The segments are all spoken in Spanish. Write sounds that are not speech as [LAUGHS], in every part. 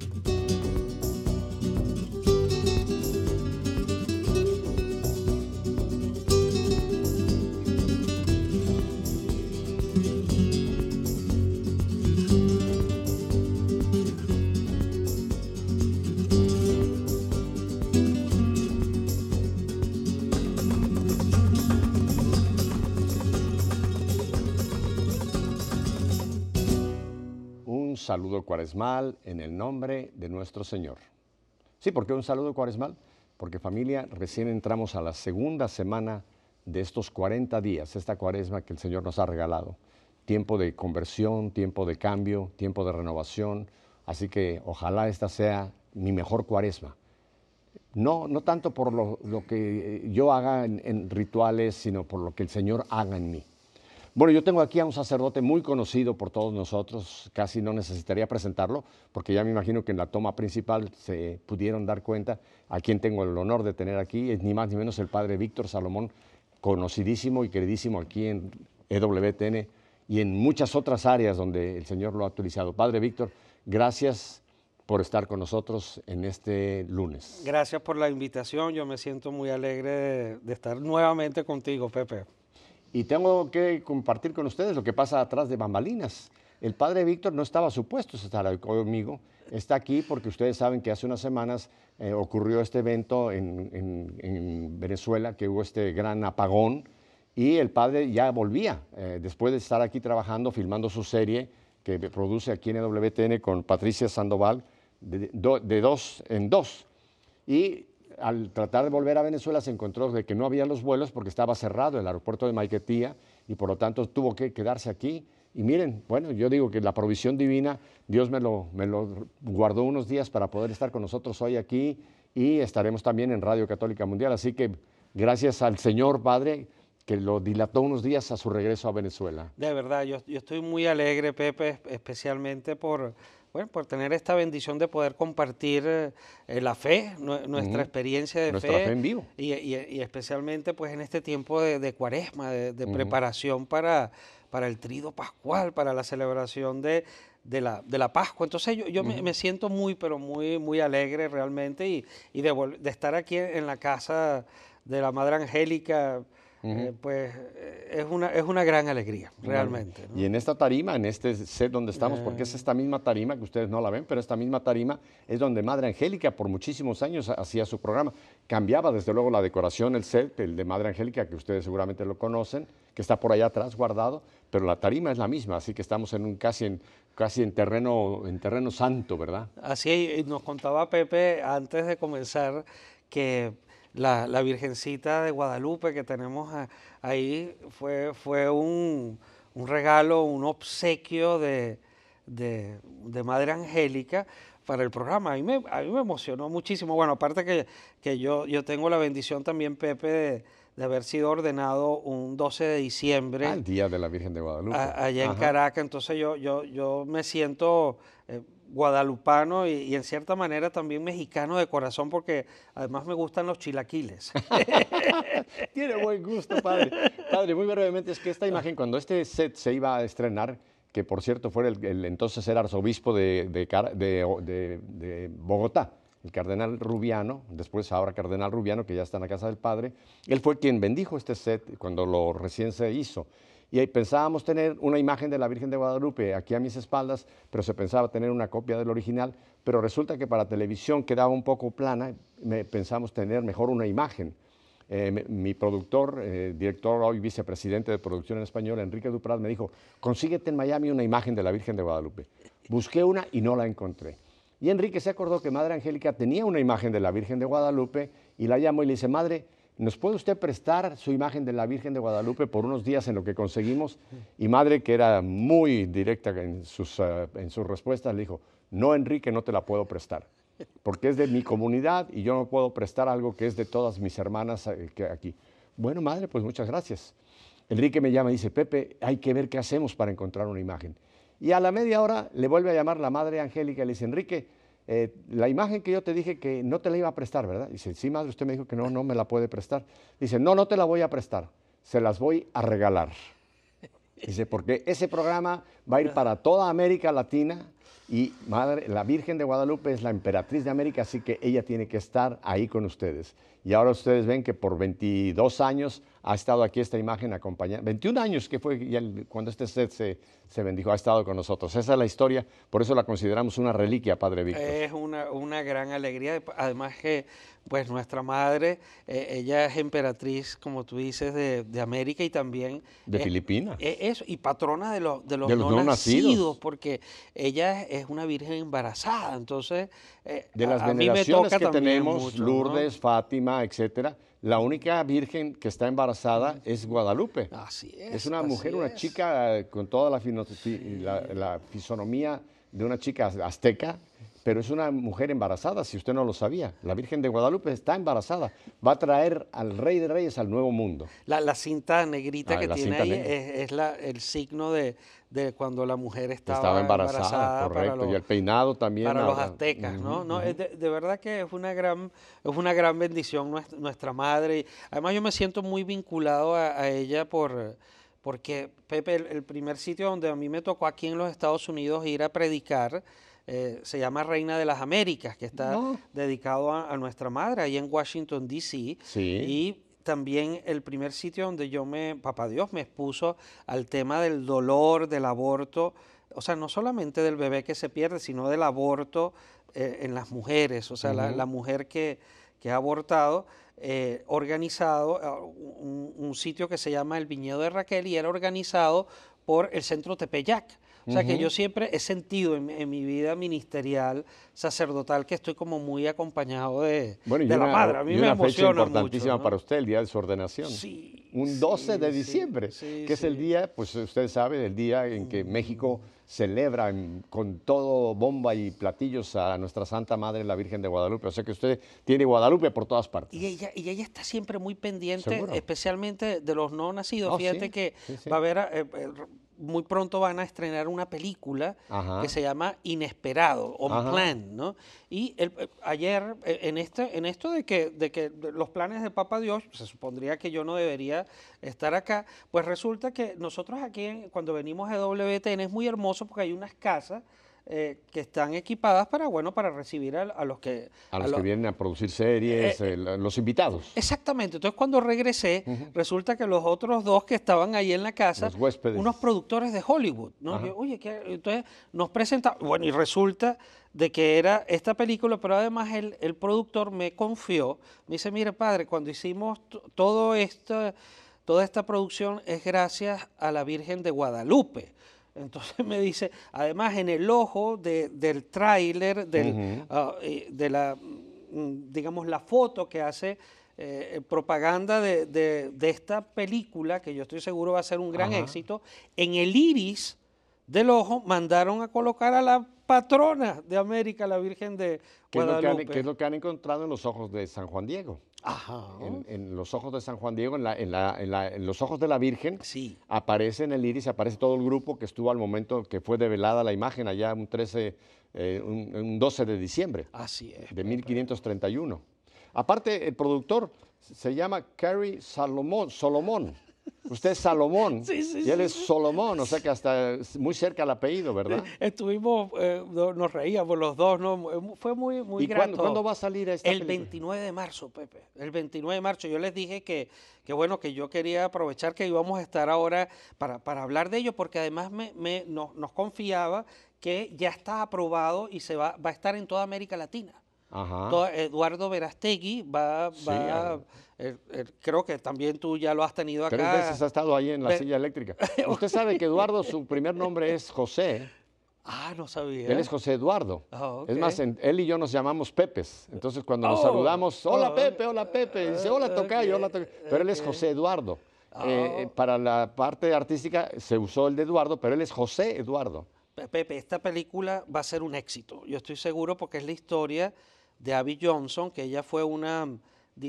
thank you saludo cuaresmal en el nombre de nuestro Señor. Sí, porque qué un saludo cuaresmal? Porque familia, recién entramos a la segunda semana de estos 40 días, esta cuaresma que el Señor nos ha regalado. Tiempo de conversión, tiempo de cambio, tiempo de renovación. Así que ojalá esta sea mi mejor cuaresma. No, no tanto por lo, que yo haga en rituales, sino por lo que el Señor haga en mí. Bueno, yo tengo aquí a un sacerdote muy conocido por todos nosotros, casi no necesitaría presentarlo, porque ya me imagino que en la toma principal se pudieron dar cuenta a quien tengo el honor de tener aquí, es ni más ni menos el padre Víctor Salomón, conocidísimo y queridísimo aquí en EWTN y en muchas otras áreas donde el Señor lo ha utilizado. Padre Víctor, gracias por estar con nosotros en este lunes. Gracias por la invitación, yo me siento muy alegre de estar nuevamente contigo, Pepe y tengo que compartir con ustedes lo que pasa atrás de bambalinas. El padre Víctor no estaba supuesto a estar conmigo, está aquí porque ustedes saben que hace unas semanas eh, ocurrió este evento en, Venezuela, que hubo este gran apagón, y el padre ya volvía, eh, después de estar aquí trabajando, filmando su serie que produce aquí en e WTN con Patricia Sandoval, de dos en dos. Y al tratar de volver a Venezuela se encontró de que no había los vuelos porque estaba cerrado el aeropuerto de Maiquetía y por lo tanto tuvo que quedarse aquí. Y miren, bueno, yo digo que la provisión divina, Dios me lo, me lo guardó unos días para poder estar con nosotros hoy aquí y estaremos también en Radio Católica Mundial. Así que gracias al Señor Padre que lo dilató unos días a su regreso a Venezuela. De verdad, yo estoy muy alegre, Pepe, especialmente por bueno, por tener esta bendición de poder compartir eh, la fe, nuestra experiencia de nuestra fe, en vivo. Y, especialmente pues en este tiempo de, cuaresma, de, preparación para, para el trido pascual, para la celebración de, de la, de la, Pascua. Entonces yo, yo me, siento muy, pero muy, muy alegre realmente y, y de, estar aquí en la casa de la Madre Angélica eh, pues eh, es una, es una gran alegría, realmente. Y en esta tarima, en este set donde estamos, porque es ah. esta misma tarima que ustedes no la ven, pero esta misma tarima es donde Madre Angélica por muchísimos años hacía su programa. Cambiaba desde luego la decoración, el set, el de Madre Angélica, que ustedes seguramente lo conocen, que está por allá atrás guardado, pero la tarima es la misma, así que estamos en un casi en, casi en terreno, en terreno santo, ¿verdad? Así nos contaba Pepe antes de comenzar que la, Virgencita de Guadalupe que tenemos ahí fue, fue un, regalo, un obsequio de, Madre Angélica para el programa. A mí me, me emocionó muchísimo. Bueno, aparte que, yo, yo tengo la bendición también, Pepe, de, haber sido ordenado un 12 de diciembre. Al ah, día de la Virgen de Guadalupe. allá en Caracas. Entonces yo, yo, yo me siento... Eh, guadalupano y, en cierta manera también mexicano de corazón porque además me gustan los chilaquiles. [LAUGHS] Tiene buen gusto, padre. Padre, muy brevemente, es que esta imagen, cuando este set se iba a estrenar, que por cierto fue el, entonces arzobispo de, Bogotá, el cardenal Rubiano, después ahora cardenal Rubiano, que ya está en la casa del padre, él fue quien bendijo este set cuando lo recién se hizo y pensábamos tener una imagen de la Virgen de Guadalupe aquí a mis espaldas, pero se pensaba tener una copia del original, pero resulta que para televisión quedaba un poco plana, pensamos tener mejor una imagen. Eh, mi productor, eh, director hoy vicepresidente de producción en español, Enrique Duprat, me dijo, consíguete en Miami una imagen de la Virgen de Guadalupe. Busqué una y no la encontré. Y Enrique se acordó que Madre Angélica tenía una imagen de la Virgen de Guadalupe y la llamó y le dice, Madre, ¿Nos puede usted prestar su imagen de la Virgen de Guadalupe por unos días en lo que conseguimos? Y madre, que era muy directa eh, en sus, respuestas, le dijo, no, Enrique, no te la puedo prestar, porque es de mi comunidad y yo no puedo prestar algo que es de todas mis hermanas eh, aquí. Bueno, madre, pues muchas gracias. Enrique me llama y dice, Pepe, hay que ver qué hacemos para encontrar una imagen. Y a la media hora le vuelve a llamar la madre Angélica y le dice, Enrique, eh, la imagen que yo te dije que no te la iba a prestar, ¿verdad? Dice, encima, madre, usted me dijo que no, no me la puede prestar. Dice, no, no te la voy a prestar, se las voy a regalar. Dice, porque ese programa va a ir para toda América Latina y madre, la Virgen de Guadalupe es la emperatriz de América, así que ella tiene que estar ahí con ustedes y ahora ustedes ven que por 22 años ha estado aquí esta imagen acompañada, 21 años que fue cuando este set se, bendijo, ha estado con nosotros. Esa es la historia, por eso la consideramos una reliquia, Padre Víctor. Es una, una gran alegría, además que pues nuestra madre, eh, ella es emperatriz, como tú dices, de, de América y también... De Filipinas. E, y patrona de, los, de los no, nacidos. porque ella es una virgen embarazada, entonces... Eh, de las a, que tenemos, Lourdes, Fátima, etcétera, la única virgen que está embarazada es Guadalupe. Así es. una mujer, una chica eh, con toda la fisonomía de una chica azteca, pero es una mujer embarazada, si usted no lo sabía. La Virgen de Guadalupe está embarazada, va a traer al Rey de Reyes al Nuevo Mundo. La, la cinta negrita ah, que tiene ahí es, el signo de, cuando la mujer estaba, embarazada, Correcto, y el peinado también. Para los aztecas, ¿no? no de, verdad que es una gran, es una gran bendición nuestra, madre. Además yo me siento muy vinculado a, ella por porque Pepe, el primer sitio donde a mí me tocó aquí en los Estados Unidos ir a predicar, eh, se llama Reina de las Américas, que está dedicado a, nuestra madre, ahí en Washington, D.C. Y también el primer sitio donde yo me, papá Dios, me expuso al tema del dolor, del aborto, o sea, no solamente del bebé que se pierde, sino del aborto eh, en las mujeres, o sea, la, mujer que, ha abortado. Eh, organizado un sitio que se llama El Viñedo de Raquel y era organizado por el Centro Tepeyac. O sea que yo siempre he sentido en, mi vida ministerial, sacerdotal, que estoy como muy acompañado de, de la madre. A mí me emociona fecha importantísima para usted, el día de su ordenación. Sí. Un 12 de diciembre, que es el día, pues usted sabe, el día en que mm. México celebra con todo bomba y platillos a nuestra Santa Madre, la Virgen de Guadalupe. O sea que usted tiene Guadalupe por todas partes. Y ella, está siempre muy pendiente, especialmente de los no nacidos. Oh, Fíjate que va a haber... Eh, eh, muy pronto van a estrenar una película que se llama Inesperado, o Plan, ¿no? Y eh, ayer, eh, en, este, en esto de que, de que los planes de Papa Dios, se supondría que yo no debería estar acá, pues resulta que nosotros aquí, cuando venimos a WTN, es muy hermoso porque hay unas casas eh, que están equipadas para, bueno, para recibir a, los que... vienen a producir series, eh, eh, los invitados. Exactamente. Entonces, cuando regresé, resulta que los otros dos que estaban ahí en la casa, unos productores de Hollywood, nos presentaron Bueno, y resulta de que era esta película, pero además el, el productor me confió, me dice, mire padre, cuando hicimos todo esto, toda esta producción es gracias a la Virgen de Guadalupe entonces me dice, además en el ojo del tráiler, ah, eh, de la, mm, digamos, la foto que hace eh, eh, propaganda de, esta película, que yo estoy seguro va a ser un gran éxito, en el iris del ojo mandaron a colocar a la patrona de América, la Virgen de Guadalupe. que es lo que han, encontrado en los ojos de San Juan Diego? Ajá. En, los ojos de San Juan Diego, en, los ojos de la Virgen, aparece en el iris, aparece todo el grupo que estuvo al momento que fue develada la imagen allá un 13, eh, un, 12 de diciembre. Así es. De 1531. Aparte, el productor se llama Carrie Salomón. Solomón. Usted es Salomón. y él es Solomón, o sea que hasta muy cerca el apellido, ¿verdad? Estuvimos, eh, nos reíamos los dos, ¿no? Eh, fue muy, muy ¿Y Cuándo, va a salir esta El 29 de marzo, Pepe. El 29 de marzo. Yo les dije que, que bueno, que yo quería aprovechar que íbamos a estar ahora para, hablar de ello, porque además me, me, nos confiaba que ya está aprobado y se va, va a estar en toda América Latina. Eduardo Verastegui va, eh, eh, creo que también tú ya lo has tenido acá. Tres veces ha estado ahí en la silla eléctrica. [LAUGHS] Usted sabe que Eduardo, su primer nombre es José. Ah, no sabía. Él es José Eduardo. Ah, es más, él y yo nos llamamos Pepes. Entonces, cuando nos oh. saludamos, hola ah, Pepe, hola Pepe, dice, hola Tocayo, hola Tocayo. Pero él es José Eduardo. Ah. Eh, para la parte artística se usó el de Eduardo, pero él es José Eduardo. Pepe, esta película va a ser un éxito, yo estoy seguro, porque es la historia de Abby Johnson, que ella fue una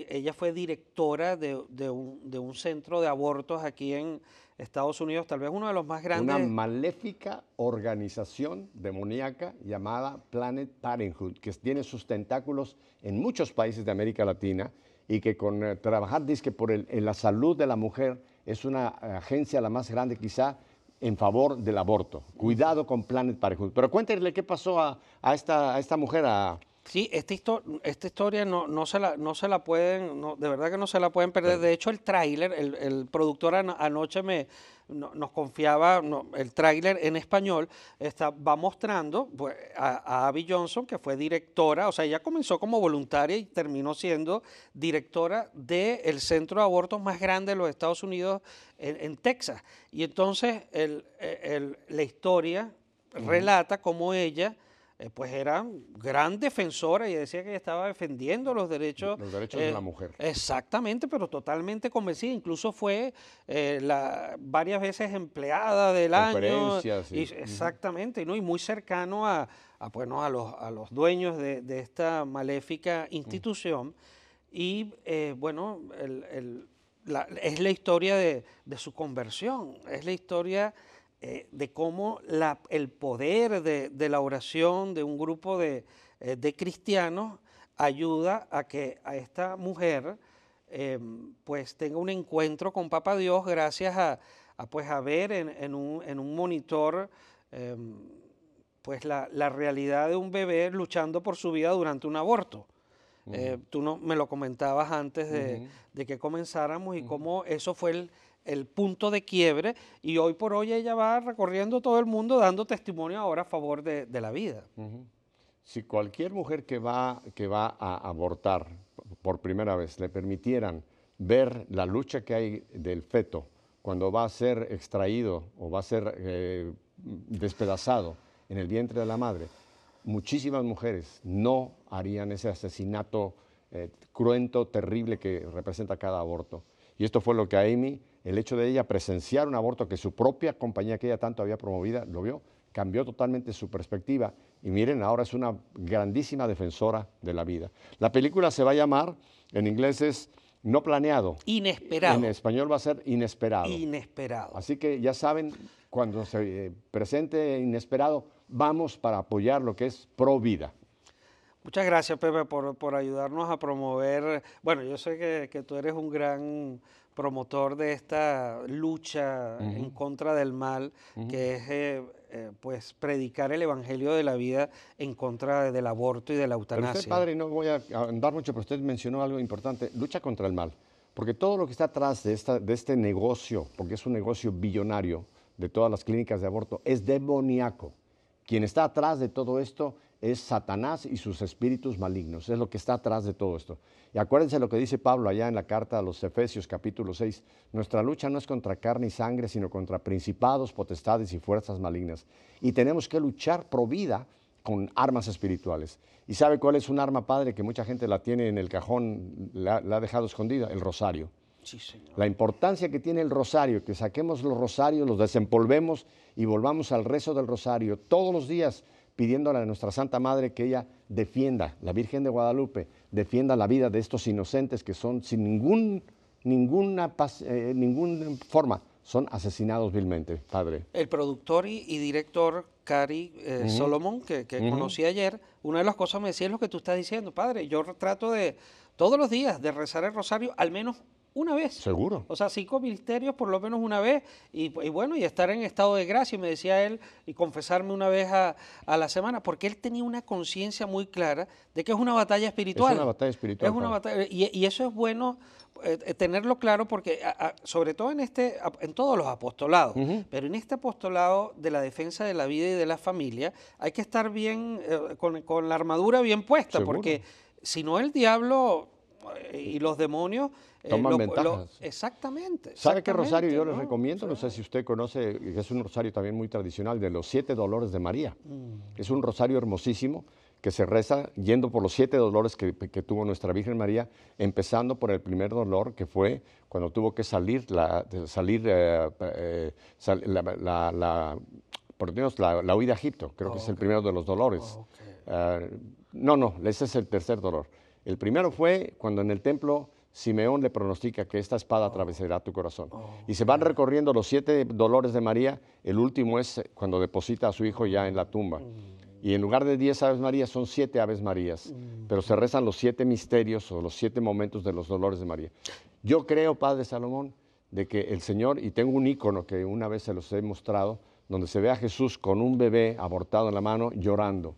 ella fue directora de, un, centro de abortos aquí en Estados Unidos, tal vez uno de los más grandes. Una maléfica organización demoníaca llamada Planet Parenthood, que tiene sus tentáculos en muchos países de América Latina y que con eh, trabajar, dice por el, en la salud de la mujer es una agencia la más grande quizá en favor del aborto. Cuidado con Planet Parenthood. Pero cuéntenle qué pasó a, esta, a esta mujer, a, Sí, esta, historia no, no, se la, no se la pueden, de verdad que no se la pueden perder. De hecho, el tráiler, el, productor anoche me, nos confiaba, el tráiler en español está, va mostrando pues, a, Abby Johnson, que fue directora, o sea, ella comenzó como voluntaria y terminó siendo directora del centro de abortos más grande de los Estados Unidos en, Texas. Y entonces la historia relata cómo ella eh, pues era gran defensora y decía que estaba defendiendo los derechos. de eh, la mujer. Exactamente, pero totalmente convencida. Incluso fue eh, la, varias veces empleada del año. Y, exactamente, ¿no? y muy cercano a, a, pues, los, dueños de, esta maléfica institución. Y bueno, es la historia de, de su conversión, es la historia eh, de cómo el poder de, la oración de un grupo eh, de, cristianos ayuda a que a esta mujer em, pues tenga un encuentro con Papa Dios gracias a, pues ver en, un, monitor em, pues la, realidad de un bebé luchando por su vida durante un aborto. Eh, tú no, me lo comentabas antes de, que comenzáramos y cómo eso fue el, el punto de quiebre y hoy por hoy ella va recorriendo todo el mundo dando testimonio ahora a favor de, la vida. Si cualquier mujer que va, que va a abortar por primera vez le permitieran ver la lucha que hay del feto cuando va a ser extraído o va a ser eh, despedazado en el vientre de la madre, muchísimas mujeres no harían ese asesinato eh, cruento, terrible que representa cada aborto. Y esto fue lo que a Amy el hecho de ella presenciar un aborto que su propia compañía que ella tanto había promovida lo vio, cambió totalmente su perspectiva y miren, ahora es una grandísima defensora de la vida. La película se va a llamar, en inglés es No Planeado. Inesperado. En español va a ser Inesperado. Inesperado. Así que ya saben, cuando se eh, presente Inesperado, vamos para apoyar lo que es pro vida. Muchas gracias, Pepe, por, ayudarnos a promover. Bueno, yo sé que tú eres un gran promotor de esta lucha en contra del mal, que es eh, eh, pues predicar el evangelio de la vida en contra del aborto y de la eutanasia. Pero usted, padre, no voy a andar mucho, pero usted mencionó algo importante, lucha contra el mal, porque todo lo que está atrás de, esta, de este negocio, porque es un negocio billonario de todas las clínicas de aborto, es demoníaco. Quien está atrás de todo esto es Satanás y sus espíritus malignos. Es lo que está atrás de todo esto. Y acuérdense lo que dice Pablo allá en la carta a los Efesios capítulo 6. Nuestra lucha no es contra carne y sangre, sino contra principados, potestades y fuerzas malignas. Y tenemos que luchar pro vida con armas espirituales. ¿Y sabe cuál es un arma, padre, que mucha gente la tiene en el cajón, la, la ha dejado escondida? El rosario. Sí, señor. La importancia que tiene el rosario, que saquemos los rosarios, los desempolvemos y volvamos al rezo del rosario todos los días pidiéndole a nuestra Santa Madre que ella defienda, la Virgen de Guadalupe, defienda la vida de estos inocentes que son sin ningún, ninguna, eh, forma, son asesinados vilmente, padre. El productor y, director Cari Solomón, eh, Solomon, que, conocí ayer, una de las cosas me decía es lo que tú estás diciendo, padre. Yo trato de todos los días de rezar el rosario al menos una vez. Seguro. O sea, cinco ministerios por lo menos una vez y, bueno, y estar en estado de gracia, me decía él, y confesarme una vez a, la semana, porque él tenía una conciencia muy clara de que es una batalla espiritual. Es una batalla espiritual. Es una batalla, y, eso es bueno eh, eh, tenerlo claro porque, sobre todo en, este, en todos los apostolados, pero en este apostolado de la defensa de la vida y de la familia, hay que estar bien, eh, con, la armadura bien puesta, porque si no el diablo y los demonios eh, Toman ventajas. exactamente. ¿Sabe qué rosario yo les recomiendo? No sé si usted conoce, es un rosario también muy tradicional, de los siete dolores de María. Mm. Es un rosario hermosísimo que se reza yendo por los siete dolores que, tuvo nuestra Virgen María, empezando por el primer dolor que fue cuando tuvo que salir, la, salir eh, eh, por Dios, la, huida a Egipto, creo que es el primero de los dolores. Ah, no, no, ese es el tercer dolor. El primero fue cuando en el templo Simeón le pronostica que esta espada oh. atravesará tu corazón. Oh. Y se van recorriendo los siete dolores de María. El último es cuando deposita a su hijo ya en la tumba. Mm. Y en lugar de diez Aves Marías, son siete Aves Marías. Mm. Pero se rezan los siete misterios o los siete momentos de los dolores de María. Yo creo, Padre Salomón, de que el Señor, y tengo un icono que una vez se los he mostrado, donde se ve a Jesús con un bebé abortado en la mano llorando.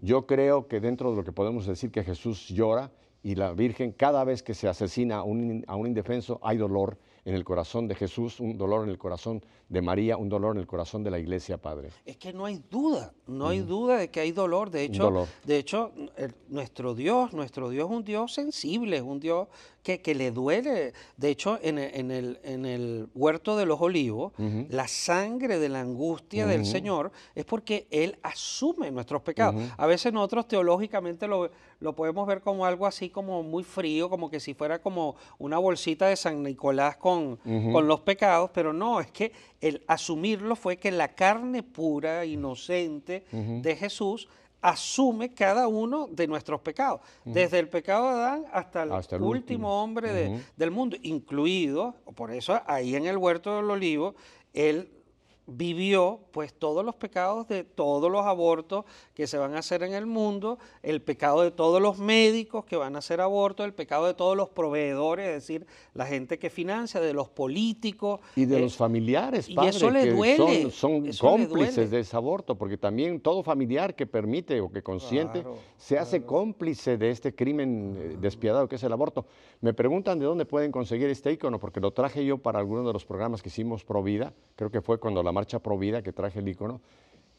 Yo creo que dentro de lo que podemos decir que Jesús llora, y la Virgen, cada vez que se asesina a un, indefenso, hay dolor en el corazón de Jesús, un dolor en el corazón de María, un dolor en el corazón de la iglesia, Padre. Es que no hay duda, no hay mm. duda de que hay dolor. De hecho, De hecho nuestro Dios, nuestro Dios es un Dios sensible, es un Dios que, le duele. De hecho, en, el, en el, huerto de los olivos, la sangre de la angustia del Señor es porque Él asume nuestros pecados. A veces nosotros teológicamente lo, lo podemos ver como algo así como muy frío, como que si fuera como una bolsita de San Nicolás con, con los pecados, pero no, es que el asumirlo fue que la carne pura, inocente de Jesús asume cada uno de nuestros pecados, desde el pecado de Adán hasta el, último, hombre del mundo, incluido, por eso ahí en el huerto del olivo, él vivió pues todos los pecados de todos los abortos que se van a hacer en el mundo, el pecado de todos los médicos que van a hacer abortos, el pecado de todos los proveedores, es decir, la gente que financia, de los políticos. Y de eh, los familiares, y son, cómplices de ese aborto, porque también todo familiar que permite o que consiente se hace cómplice de este crimen eh, despiadado que es el aborto. Me preguntan de dónde pueden conseguir este icono, porque lo traje yo para alguno de los programas que hicimos Pro Vida, creo que fue cuando la marcha pro vida que traje el icono,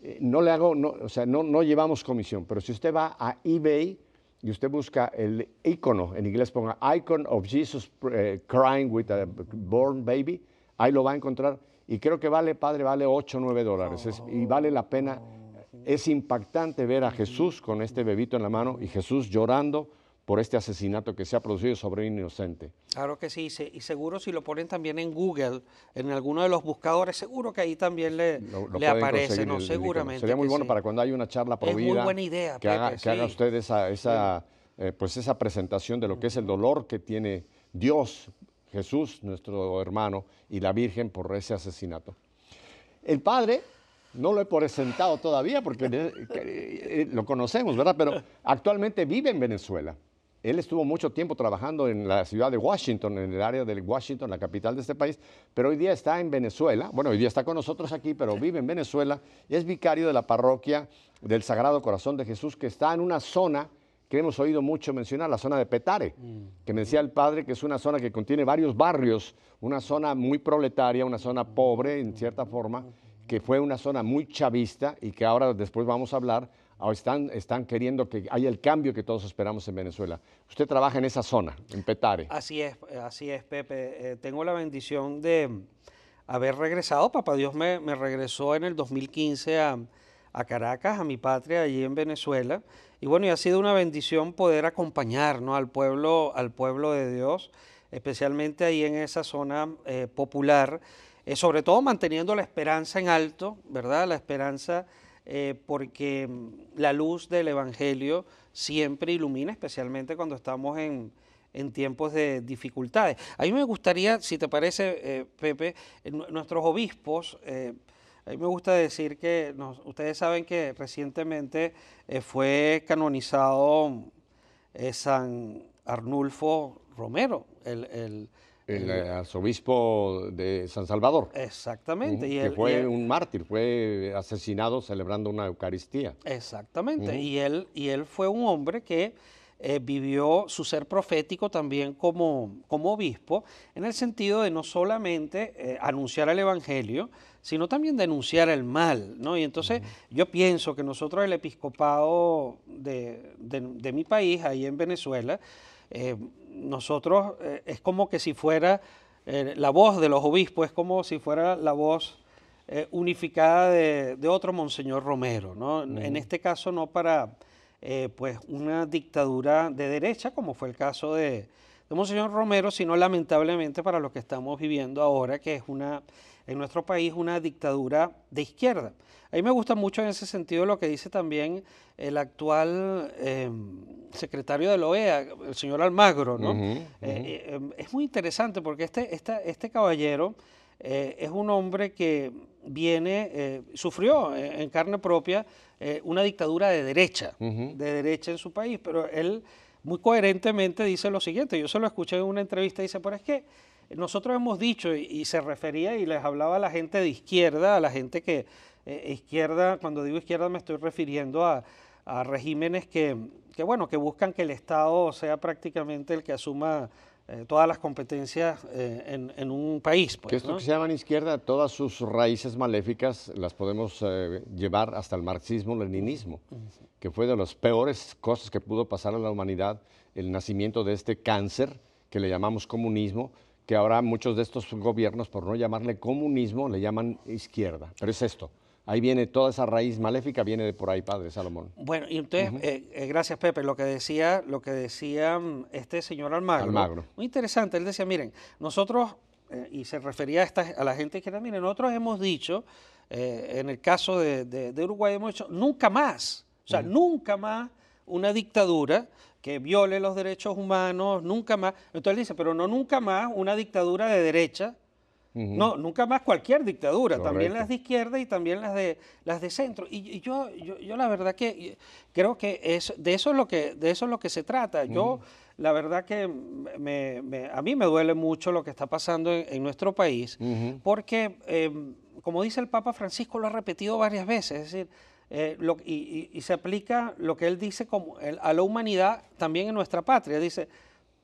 eh, no le hago, no, o sea, no, no llevamos comisión, pero si usted va a eBay y usted busca el icono, en inglés ponga Icon of Jesus eh, Crying with a Born Baby, ahí lo va a encontrar y creo que vale, padre, vale 8 o 9 dólares y vale la pena. Oh, es impactante ver a Jesús con este bebito en la mano y Jesús llorando por este asesinato que se ha producido sobre un inocente. Claro que sí, y seguro si lo ponen también en Google, en alguno de los buscadores, seguro que ahí también le, le aparece, ¿no? seguramente. Sería muy bueno para cuando haya una charla por es muy buena idea, que, haga, que haga, usted esa, eh, pues esa presentación de lo que es el dolor que tiene Dios, Jesús, nuestro hermano, y la Virgen por ese asesinato. El padre no lo he presentado todavía porque eh, eh, lo conocemos, ¿verdad? Pero actualmente vive en Venezuela él estuvo mucho tiempo trabajando en la ciudad de Washington, en el área de Washington, la capital de este país, pero hoy día está en Venezuela. Bueno, hoy día está con nosotros aquí, pero vive en Venezuela es vicario de la parroquia del Sagrado Corazón de Jesús, que está en una zona que hemos oído mucho mencionar, la zona de Petare, mm. que me decía el padre que es una zona que contiene varios barrios, una zona muy proletaria, una zona pobre en cierta forma, mm. que fue una zona muy chavista y que ahora después vamos a hablar o están, están queriendo que haya el cambio que todos esperamos en Venezuela. Usted trabaja en esa zona, en Petare. Así es, así es, Pepe. Eh, tengo la bendición de haber regresado. Papá Dios me, regresó en el 2015 a, Caracas, a mi patria, allí en Venezuela. Y bueno, y ha sido una bendición poder acompañar al, pueblo, al pueblo de Dios, especialmente ahí en esa zona eh, popular, eh, sobre todo manteniendo la esperanza en alto, ¿verdad? La esperanza eh, porque mm, la luz del Evangelio siempre ilumina, especialmente cuando estamos en, tiempos de dificultades. A mí me gustaría, si te parece, eh, Pepe, eh, nuestros obispos, a mí me gusta decir que ustedes saben que recientemente fue canonizado San Arnulfo Romero, el, el, arzobispo de San Salvador. Exactamente. que fue un mártir, fue asesinado celebrando una Eucaristía. Exactamente. y, él, y él fue un hombre que eh, vivió su ser profético también como, como obispo, en el sentido de no solamente eh, anunciar el Evangelio, sino también denunciar el mal. ¿no? Y entonces yo pienso que nosotros, el episcopado de, mi país, ahí en Venezuela, eh, nosotros eh, es como que si fuera eh, la voz de los obispos, es como si fuera la voz eh, unificada de, otro Monseñor Romero, ¿no? En este caso no para pues una dictadura de derecha, como fue el caso de Monseñor Romero, sino lamentablemente para lo que estamos viviendo ahora, que es una en nuestro país una dictadura de izquierda. A mí me gusta mucho en ese sentido lo que dice también el actual em, secretario de la OEA, el señor Almagro. Eh, eh, em, es muy interesante porque este, este caballero eh, es un hombre que viene, sufrió en carne propia una dictadura de derecha, de derecha en su país, pero él muy coherentemente dice lo siguiente, yo se lo escuché en una entrevista, dice, por es que nosotros hemos dicho, y, se refería y les hablaba a la gente de izquierda, a la gente que eh, izquierda, cuando digo izquierda me estoy refiriendo a, regímenes que, bueno, que buscan que el Estado sea prácticamente el que asuma eh, todas las competencias eh, en, un país. Pues, que esto que se llaman izquierda, todas sus raíces maléficas las podemos llevar hasta el marxismo-leninismo, que fue de las peores cosas que pudo pasar a la humanidad, el nacimiento de este cáncer que le llamamos comunismo, que ahora muchos de estos gobiernos, por no llamarle comunismo, le llaman izquierda. Pero es esto. Ahí viene toda esa raíz maléfica, viene de por ahí, padre Salomón. Bueno, y entonces, eh, eh, gracias Pepe, lo que decía, lo que decía mm, este señor Almagro, Almagro. Muy interesante, él decía, miren, nosotros, eh, y se refería a, esta, a la gente que miren, nosotros hemos dicho, en el caso de, de, Uruguay, hemos dicho, nunca más, o sea, nunca más una dictadura que viole los derechos humanos, nunca más. Entonces él dice, pero no nunca más una dictadura de derecha, no, nunca más cualquier dictadura, también las de izquierda y también las de, las de centro. Y, yo, yo, la verdad que creo que es, de, eso es lo que, de eso lo que se trata. Yo, la verdad que a mí me duele mucho lo que está pasando en, nuestro país, porque, eh, como dice el Papa Francisco, lo ha repetido varias veces, es decir, eh, y, se aplica lo que él dice como a la humanidad también en nuestra patria. Dice,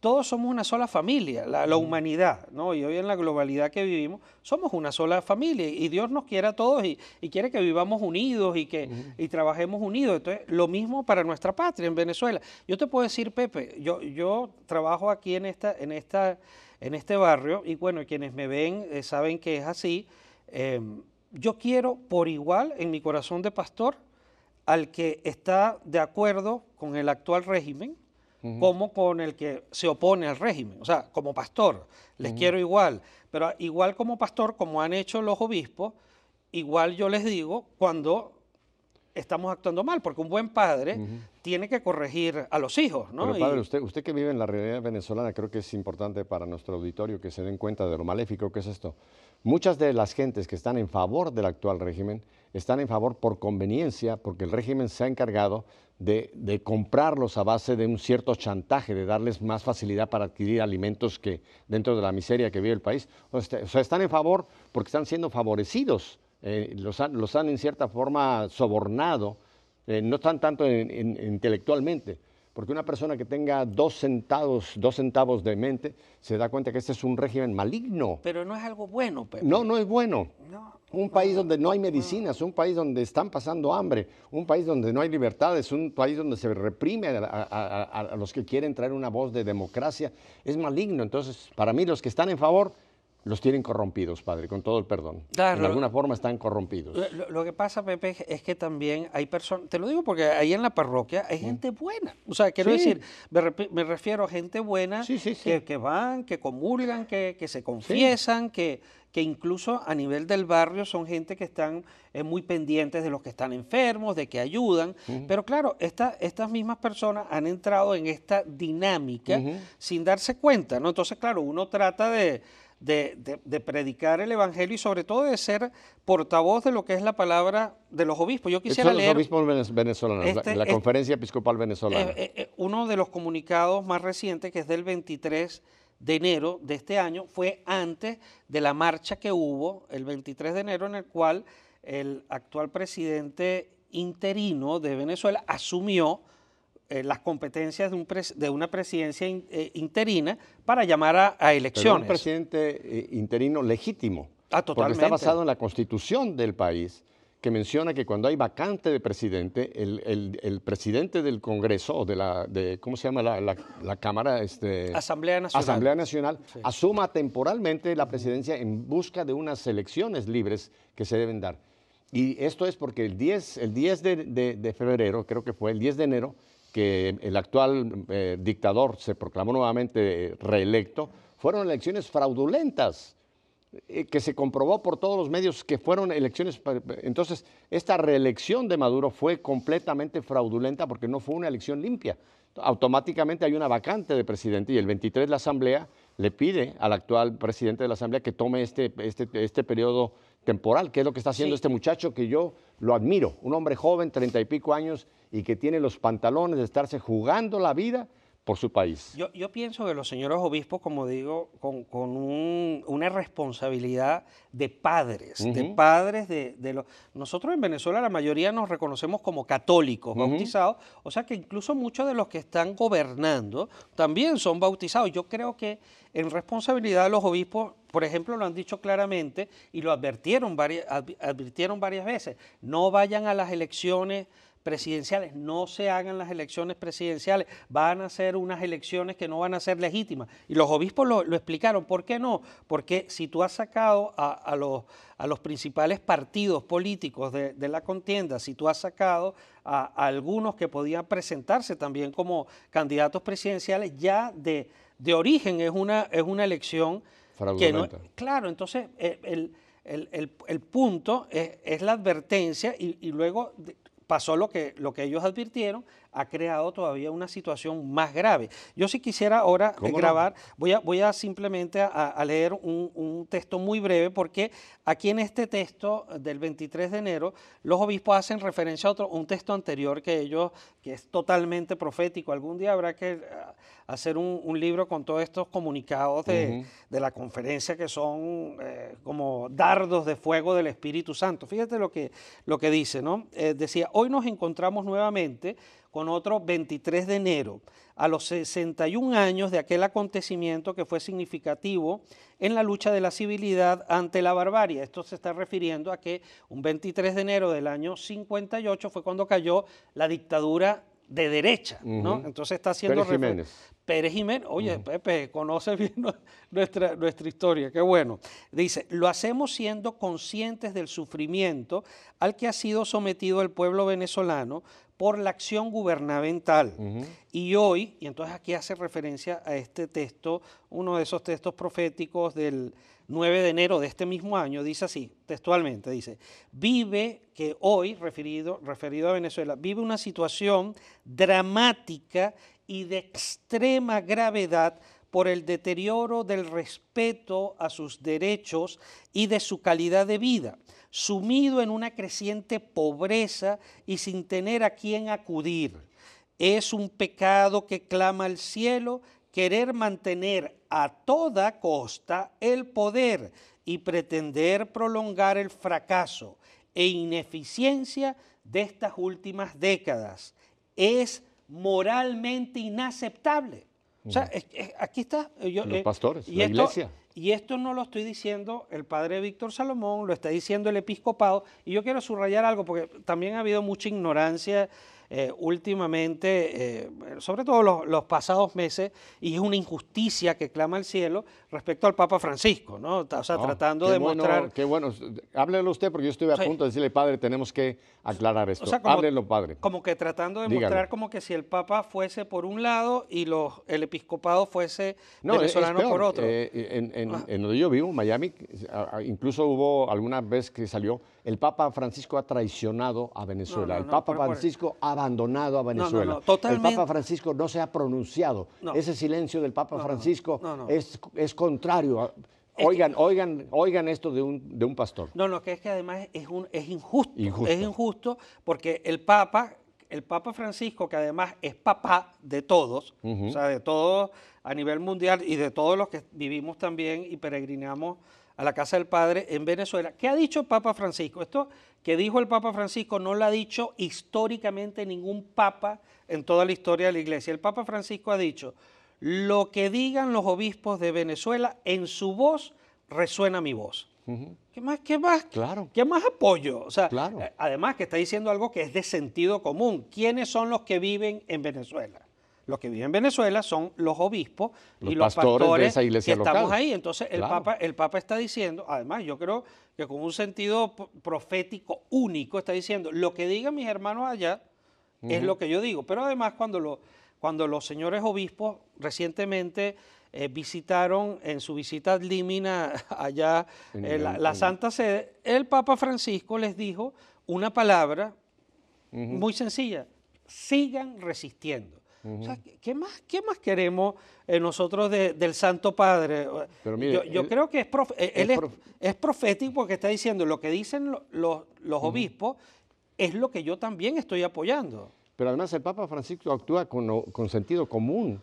todos somos una sola familia, la, humanidad, ¿no? Y hoy en la globalidad que vivimos, somos una sola familia y Dios nos quiere a todos y, quiere que vivamos unidos y que y trabajemos unidos. Entonces, lo mismo para nuestra patria en Venezuela. Yo te puedo decir, Pepe, yo, yo trabajo aquí en, esta, en, esta, en este barrio y bueno, quienes me ven eh, saben que es así. Em, yo quiero por igual en mi corazón de pastor al que está de acuerdo con el actual régimen como con el que se opone al régimen. O sea, como pastor, les quiero igual. Pero igual como pastor, como han hecho los obispos, igual yo les digo cuando estamos actuando mal, porque un buen padre tiene que corregir a los hijos, padre, usted, usted que vive en la realidad venezolana, creo que es importante para nuestro auditorio que se den cuenta de lo maléfico que es esto. Muchas de las gentes que están en favor del actual régimen están en favor por conveniencia, porque el régimen se ha encargado de, de, comprarlos a base de un cierto chantaje, de darles más facilidad para adquirir alimentos que dentro de la miseria que vive el país. O sea, están en favor porque están siendo favorecidos eh, los, han, los, han, en cierta forma sobornado, eh, no están tanto intelectualmente, porque una persona que tenga dos centavos, dos centavos de mente se da cuenta que este es un régimen maligno. Pero no es algo bueno. No, no es bueno. un país donde no hay medicinas, un país donde están pasando hambre, un país donde no hay libertades, un país donde se reprime a, a los que quieren traer una voz de democracia, es maligno. Entonces, para mí, los que están en favor los tienen corrompidos, padre, con todo el perdón. de ah, alguna forma están corrompidos. Lo, que pasa, Pepe, es que también hay personas, te lo digo porque ahí en la parroquia hay mm. gente buena. O sea, quiero decir, me, refiero a gente buena que, van, que comulgan, que, se confiesan, que, que incluso a nivel del barrio son gente que están eh, muy pendientes de los que están enfermos, de que ayudan. Pero claro, estas mismas personas han entrado en esta dinámica sin darse cuenta, ¿no? Entonces, claro, uno trata de de, predicar el Evangelio y sobre todo de ser portavoz de lo que es la palabra de los obispos. Yo quisiera Son Los obispos venezolanos, la, este Conferencia Episcopal Venezolana. Eh, eh, eh, uno de los comunicados más recientes, que es del 23 de enero de este año, fue antes de la marcha que hubo el 23 de enero en el cual el actual presidente interino de Venezuela asumió eh, las competencias de, una presidencia eh, interina para llamar a, a elecciones. un presidente eh, interino legítimo. Ah, totalmente. está basado en la constitución del país que menciona que cuando hay vacante de presidente, el, presidente del Congreso o de la, de, ¿cómo se llama? La, Cámara, este, Asamblea Nacional, Asamblea Nacional asuma temporalmente la presidencia en busca de unas elecciones libres que se deben dar. Y esto es porque el 10, el 10 de, de febrero, creo que fue el 10 de enero, que el actual eh, dictador se proclamó nuevamente reelecto, fueron elecciones fraudulentas, eh, que se comprobó por todos los medios que fueron elecciones. Entonces, esta reelección de Maduro fue completamente fraudulenta porque no fue una elección limpia. Automáticamente hay una vacante de presidente y el 23 la Asamblea le pide al actual presidente de la Asamblea que tome este, este, este periodo temporal, que es lo que está haciendo este muchacho que yo lo admiro, un hombre joven, treinta y pico años, y que tiene los pantalones de estarse jugando la vida por su país. Yo, pienso que los señores obispos, como digo, con, una responsabilidad de padres, de padres de, los... Nosotros en Venezuela la mayoría nos reconocemos como católicos, bautizados, o sea que incluso muchos de los que están gobernando también son bautizados. Yo creo que en responsabilidad de los obispos, por ejemplo, lo han dicho claramente y lo advirtieron varias, advirtieron varias veces, no vayan a las elecciones presidenciales. No se hagan las elecciones presidenciales, van a ser unas elecciones que no van a ser legítimas. Y los obispos lo, explicaron. ¿Por qué no? Porque si tú has sacado a, los, principales partidos políticos de, la contienda, si tú has sacado a, algunos que podían presentarse también como candidatos presidenciales, ya de, de origen es una, es una elección que no, claro, entonces eh, el, punto es, la advertencia y, luego pasó lo que, lo que ellos advirtieron ha creado todavía una situación más grave. Yo si quisiera ahora eh, grabar, voy, a, simplemente a, leer un, texto muy breve porque aquí en este texto del 23 de enero los obispos hacen referencia a otro, un texto anterior que ellos, que es totalmente profético. Algún día habrá que ah, hacer un, libro con todos estos comunicados de, la conferencia que son eh, como dardos de fuego del Espíritu Santo. Fíjate lo que, lo que dice, ¿no? Eh, decía, hoy nos encontramos nuevamente con otro 23 de enero, a los 61 años de aquel acontecimiento que fue significativo en la lucha de la civilidad ante la barbarie. Esto se está refiriendo a que un 23 de enero del año 58 fue cuando cayó la dictadura de derecha, Entonces está haciendo... Pérez Jiménez. Pérez Jiménez, oye, Pepe, conoce bien nuestra, nuestra historia, qué bueno. Dice, lo hacemos siendo conscientes del sufrimiento al que ha sido sometido el pueblo venezolano, por la acción gubernamental. Y hoy, y entonces aquí hace referencia a este texto, uno de esos textos proféticos del 9 de enero de este mismo año, dice así, textualmente, dice, vive, que hoy, referido, referido a Venezuela, vive una situación dramática y de extrema gravedad por el deterioro del respeto a sus derechos y de su calidad de vida sumido en una creciente pobreza y sin tener a quién acudir. Es un pecado que clama al cielo querer mantener a toda costa el poder y pretender prolongar el fracaso e ineficiencia de estas últimas décadas. Es moralmente inaceptable. O sea, aquí está. Yo, Los eh, pastores, la iglesia. Y esto no lo estoy diciendo el padre Víctor Salomón, lo está diciendo el episcopado. Y yo quiero subrayar algo, porque también ha habido mucha ignorancia eh, últimamente, eh, sobre todo los, pasados meses, y es una injusticia que clama el cielo respecto al Papa Francisco, ¿no? O sea, tratando de mostrar... Qué bueno, háblelo usted porque yo estoy a punto de decirle, padre, tenemos que aclarar esto. O sea, padre. Como que tratando de mostrar como que si el Papa fuese por un lado y los, el episcopado fuese venezolano por otro. Eh, en, ah. en donde yo vivo, en Miami, incluso hubo alguna vez que salió el Papa Francisco ha traicionado a Venezuela, el Papa Francisco ha abandonado a Venezuela, el Papa Francisco no se ha pronunciado, ese silencio del Papa Francisco es, es, contrario Oigan, oigan, oigan esto de un, de un pastor. No, no, que es que además es, un, es injusto, Es injusto porque el Papa, el Papa Francisco, que además es papá de todos, o sea, de todos a nivel mundial y de todos los que vivimos también y peregrinamos a la casa del Padre en Venezuela. ¿Qué ha dicho Papa Francisco? Esto que dijo el Papa Francisco no lo ha dicho históricamente ningún Papa en toda la historia de la Iglesia. El Papa Francisco ha dicho, lo que digan los obispos de Venezuela, en su voz resuena mi voz. ¿Qué más? ¿Qué más? Claro. ¿Qué más apoyo? sea, eh, además que está diciendo algo que es de sentido común. ¿Quiénes son los que viven en Venezuela? Los que viven en Venezuela son los obispos y los pastores, que estamos ahí. Entonces el, Papa, el Papa está diciendo, además yo creo que con un sentido profético único está diciendo, lo que digan mis hermanos allá es lo que yo digo. Pero además cuando, lo, cuando los señores obispos recientemente eh, visitaron en su visita límina [LAUGHS] allá eh, la, Santa Sede, el Papa Francisco les dijo una palabra muy sencilla, sigan resistiendo. ¿qué, más, ¿Qué más queremos eh, nosotros del Santo Padre? yo, creo que es eh, profético porque está diciendo lo que dicen los obispos es lo que yo también estoy apoyando. Pero además el Papa Francisco actúa con sentido común,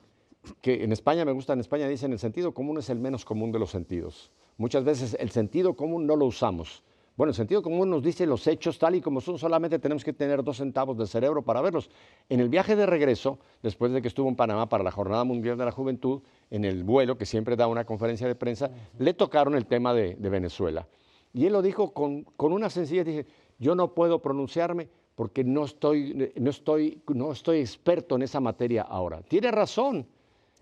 que en España me gusta, en España dicen el sentido común es el menos común de los sentidos. Muchas veces el sentido común no lo usamos. Bueno, el sentido común nos dice los hechos tal y como son, solamente tenemos que tener dos centavos de cerebro para verlos. En el viaje de regreso, después de que estuvo en Panamá para la Jornada Mundial de la Juventud, en el vuelo, que siempre da una conferencia de prensa, le tocaron el tema de, Venezuela. Y él lo dijo con, una sencillez, dice, yo no puedo pronunciarme porque no estoy, no, estoy, no estoy experto en esa materia ahora. Tiene razón,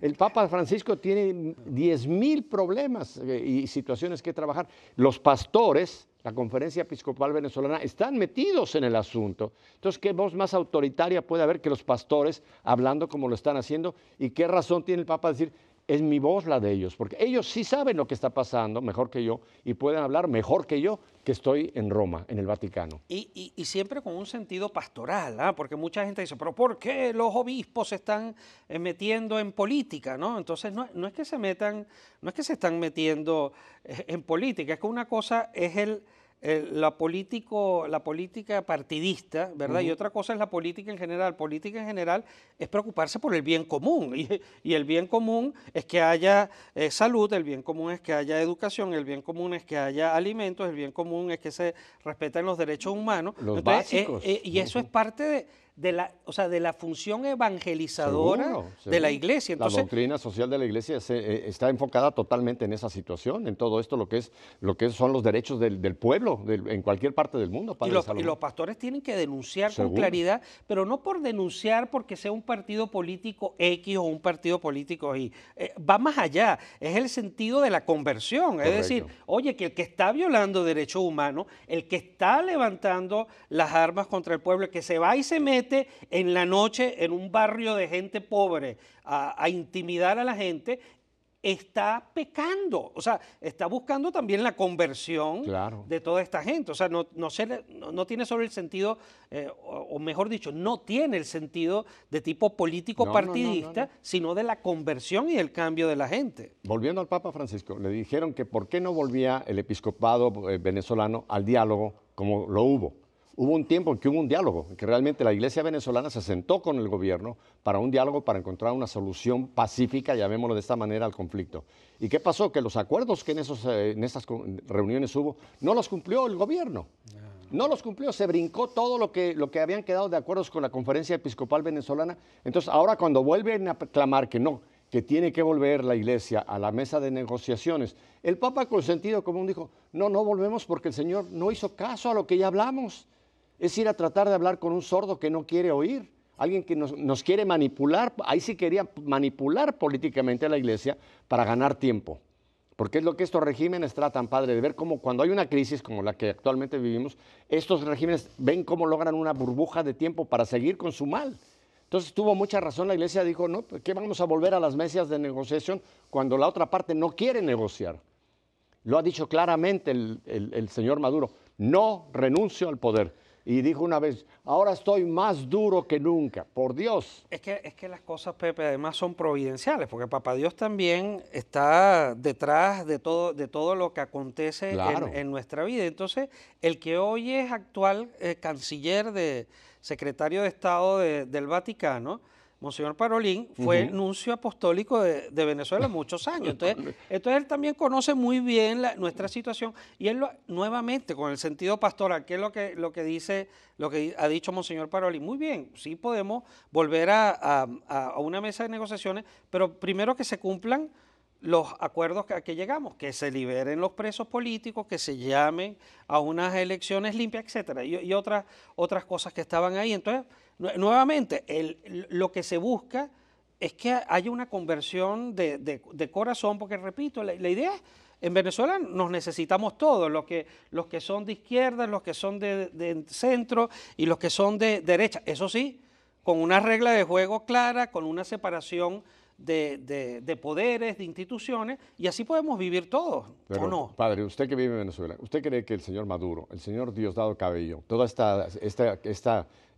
el Papa Francisco tiene 10.000 problemas eh, y situaciones que trabajar. Los pastores, la Conferencia Episcopal Venezolana, están metidos en el asunto. Entonces, ¿qué voz más autoritaria puede haber que los pastores hablando como lo están haciendo? ¿Y qué razón tiene el Papa decir, es mi voz la de ellos, porque ellos sí saben lo que está pasando mejor que yo y pueden hablar mejor que yo que estoy en Roma, en el Vaticano. Y, siempre con un sentido pastoral, ¿ah? porque mucha gente dice, pero ¿por qué los obispos se están eh, metiendo en política? ¿no? Entonces no, es que se metan, no es que se están metiendo eh, en política, es que una cosa es el la, político, la política partidista, ¿verdad? Y otra cosa es la política en general. Política en general es preocuparse por el bien común. [LAUGHS] Y, el bien común es que haya eh, salud, el bien común es que haya educación, el bien común es que haya alimentos, el bien común es que se respeten los derechos humanos. Los eh, eh, y eso es parte de de la, o sea, de la función evangelizadora de la iglesia. Entonces, la doctrina social de la iglesia se, eh, eh, está enfocada totalmente en esa situación, en todo esto, lo que es, lo que son los derechos del, pueblo, en cualquier parte del mundo. y, los, pastores tienen que denunciar con claridad, pero no por denunciar porque sea un partido político X o un partido político Y. Eh, va más allá, es el sentido de la conversión. Es decir, oye, que el que está violando derechos humanos, el que está levantando las armas contra el pueblo, el que se va y se mete en la noche en un barrio de gente pobre a, intimidar a la gente, está pecando, o sea, está buscando también la conversión de toda esta gente, o sea, no, tiene sobre el sentido, eh, o, mejor dicho, no tiene el sentido de tipo político partidista, sino de la conversión y el cambio de la gente. Volviendo al Papa Francisco, le dijeron que por qué no volvía el episcopado eh, venezolano al diálogo como lo hubo hubo un tiempo en que hubo un diálogo, en que realmente la iglesia venezolana se sentó con el gobierno para un diálogo, para encontrar una solución pacífica, llamémoslo de esta manera, al conflicto. ¿Y qué pasó? Que los acuerdos que en, esos, eh, en esas reuniones hubo, no los cumplió el gobierno. No los cumplió, se brincó todo lo que, lo que habían quedado de acuerdos con la conferencia episcopal venezolana. Entonces, ahora cuando vuelven a clamar que no, que tiene que volver la iglesia a la mesa de negociaciones. El Papa con sentido común dijo, no, no volvemos porque el Señor no hizo caso a lo que ya hablamos es ir a tratar de hablar con un sordo que no quiere oír, alguien que nos, quiere manipular. Ahí sí quería manipular políticamente a la iglesia para ganar tiempo. Porque es lo que estos regímenes tratan, padre, de ver cómo cuando hay una crisis como la que actualmente vivimos, estos regímenes ven cómo logran una burbuja de tiempo para seguir con su mal. Entonces tuvo mucha razón la iglesia, dijo, no, pues, ¿qué vamos a volver a las mesas de negociación cuando la otra parte no quiere negociar? Lo ha dicho claramente el señor Maduro, no renuncio al poder y dijo una vez, ahora estoy más duro que nunca, por Dios. Es que, es que las cosas, Pepe, además son providenciales, porque Papá Dios también está detrás de todo, de todo lo que acontece en, nuestra vida. Entonces, el que hoy es actual eh, canciller de secretario de Estado del Vaticano, Monseñor Parolín fue nuncio apostólico de, Venezuela muchos años. [LAUGHS] Entonces, él también conoce muy bien nuestra situación y él nuevamente con el sentido pastoral, que es lo que, lo que dice, lo que ha dicho Monseñor Parolín. Muy bien, sí podemos volver a, una mesa de negociaciones, pero primero que se cumplan los acuerdos a que llegamos, que se liberen los presos políticos, que se llamen a unas elecciones limpias, etcétera, y, y otras, otras cosas que estaban ahí. Entonces, Nuevamente, lo que se busca es que haya una conversión de, corazón, porque repito, la, idea es, en Venezuela nos necesitamos todos, los que, los que son de izquierda, los que son de, centro y los que son de derecha. Eso sí, con una regla de juego clara, con una separación de, poderes, de instituciones, y así podemos vivir todos, ¿o no? Padre, usted que vive en Venezuela, ¿usted cree que el señor Maduro, el señor Diosdado Cabello, toda esta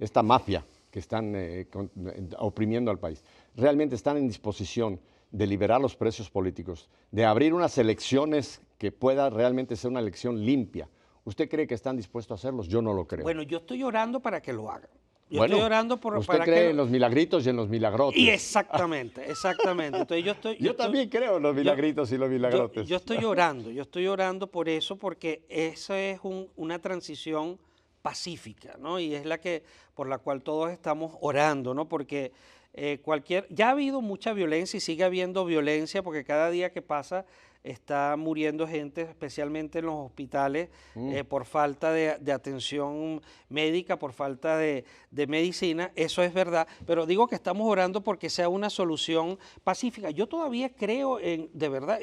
esta mafia que están eh, eh, oprimiendo al país, realmente están en disposición de liberar los precios políticos, de abrir unas elecciones que pueda realmente ser una elección limpia. ¿Usted cree que están dispuestos a hacerlos? Yo no lo creo. Bueno, yo estoy orando para que lo hagan. Yo estoy orando por, usted cree en los milagritos y en los milagrotes. Y exactamente, exactamente. [LAUGHS] yo Yo, también creo en los milagritos y los milagrotes. Yo, estoy orando, yo estoy orando por eso porque esa es una transición pacífica, ¿no? Y es la que por la cual todos estamos orando, ¿no? Porque eh, cualquier, ya ha habido mucha violencia y sigue habiendo violencia porque cada día que pasa está muriendo gente, especialmente en los hospitales, mm. eh, por falta de, atención médica, por falta de, medicina. Eso es verdad, pero digo que estamos orando porque sea una solución pacífica. Yo todavía creo, en, de verdad,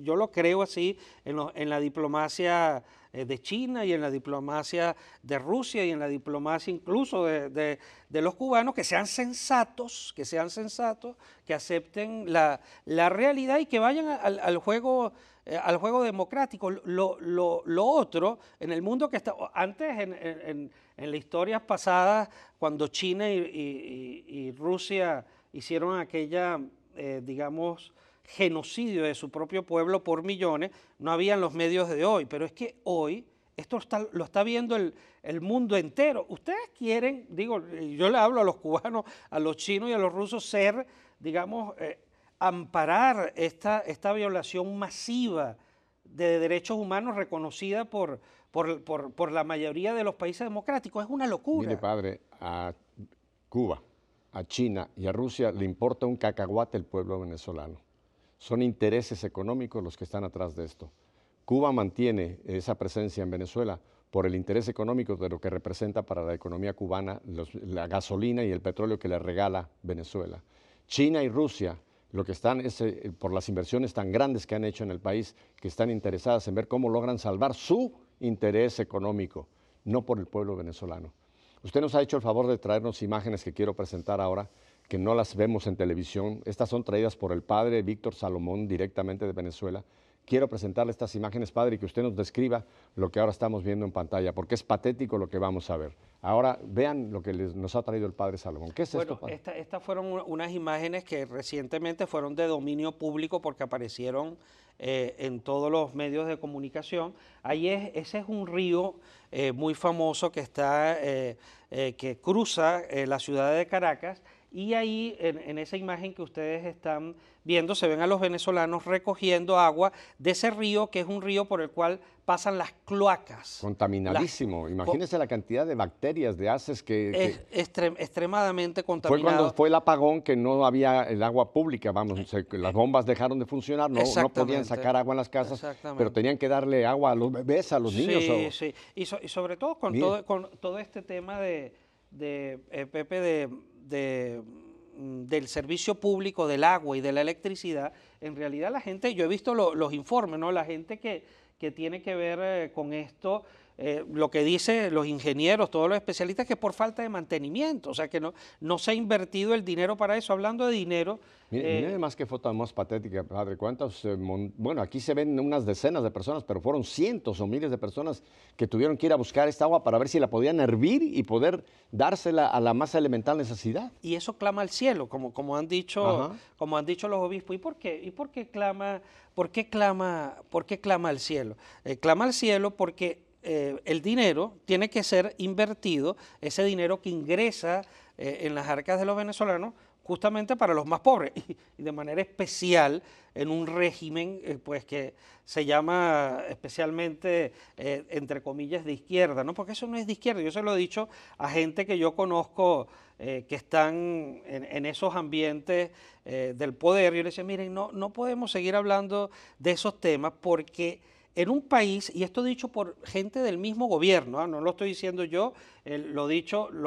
yo lo creo así, en, en la diplomacia eh, de China y en la diplomacia de Rusia y en la diplomacia incluso de, los cubanos, que sean sensatos, que sean sensatos, que acepten la, la realidad y que vayan al, al juego eh, al juego democrático. Lo, otro, en el mundo que está, antes en, en, en las historias pasadas, cuando China y, Rusia hicieron aquella, eh, digamos, genocidio de su propio pueblo por millones, no habían los medios de hoy, pero es que hoy esto lo está viendo el, mundo entero. Ustedes quieren, digo, yo le hablo a los cubanos, a los chinos y a los rusos, ser, digamos, eh, amparar esta, violación masiva de derechos humanos reconocida por, por la mayoría de los países democráticos. Es una locura. Mire, padre, a Cuba, a China y a Rusia le importa un cacahuate el pueblo venezolano. Son intereses económicos los que están atrás de esto. Cuba mantiene esa presencia en Venezuela por el interés económico de lo que representa para la economía cubana la gasolina y el petróleo que le regala Venezuela. China y Rusia lo que están es eh, por las inversiones tan grandes que han hecho en el país, que están interesadas en ver cómo logran salvar su interés económico, no por el pueblo venezolano. Usted nos ha hecho el favor de traernos imágenes que quiero presentar ahora que no las vemos en televisión. Estas son traídas por el padre Víctor Salomón directamente de Venezuela. Quiero presentarle estas imágenes, padre, y que usted nos describa lo que ahora estamos viendo en pantalla, porque es patético lo que vamos a ver. Ahora vean lo que les, nos ha traído el padre Salomón. ¿Qué es bueno, esto? Bueno, estas fueron unas imágenes que recientemente fueron de dominio público porque aparecieron eh, en todos los medios de comunicación. Ahí es, ese es un río eh, muy famoso que está, eh, que cruza la ciudad de Caracas y ahí, en, esa imagen que ustedes están viendo, se ven a los venezolanos recogiendo agua de ese río, que es un río por el cual pasan las cloacas. Contaminadísimo. Imagínense la cantidad de bacterias, de haces que... extremadamente contaminado. Fue cuando fue el apagón que no había el agua pública, vamos, las bombas dejaron de funcionar, no, podían sacar agua en las casas, pero tenían que darle agua a los bebés, a los niños. Sí, sí. Y, sobre todo con todo, con todo este tema de, de eh, Pepe, de de, mm, del servicio público del agua y de la electricidad, en realidad la gente, yo he visto los informes, ¿no? la gente que, tiene que ver eh, con esto, eh, lo que dicen los ingenieros, todos los especialistas, que por falta de mantenimiento, o sea que no, no se ha invertido el dinero para eso. Hablando de dinero... Miren eh, más que foto más patética, padre, cuántos... Eh, bueno, aquí se ven unas decenas de personas, pero fueron cientos o miles de personas que tuvieron que ir a buscar esta agua para ver si la podían hervir y poder dársela a la más elemental necesidad. Y eso clama al cielo, como, como, han, dicho, como han dicho los obispos. ¿Y por qué? ¿Y por qué clama, por qué clama, por qué clama al cielo? clama al cielo porque eh, el dinero tiene que ser invertido, ese dinero que ingresa eh, en las arcas de los venezolanos, justamente para los más pobres [LAUGHS] y, de manera especial en un régimen eh, pues que se llama especialmente entre comillas de izquierda, ¿no? Porque eso no es de izquierda, yo se lo he dicho a gente que yo conozco que están en, esos ambientes del poder, yo les decía, miren, no, no podemos seguir hablando de esos temas porque en un país, y esto dicho por gente del mismo gobierno, ¿ah? no lo estoy diciendo yo, lo,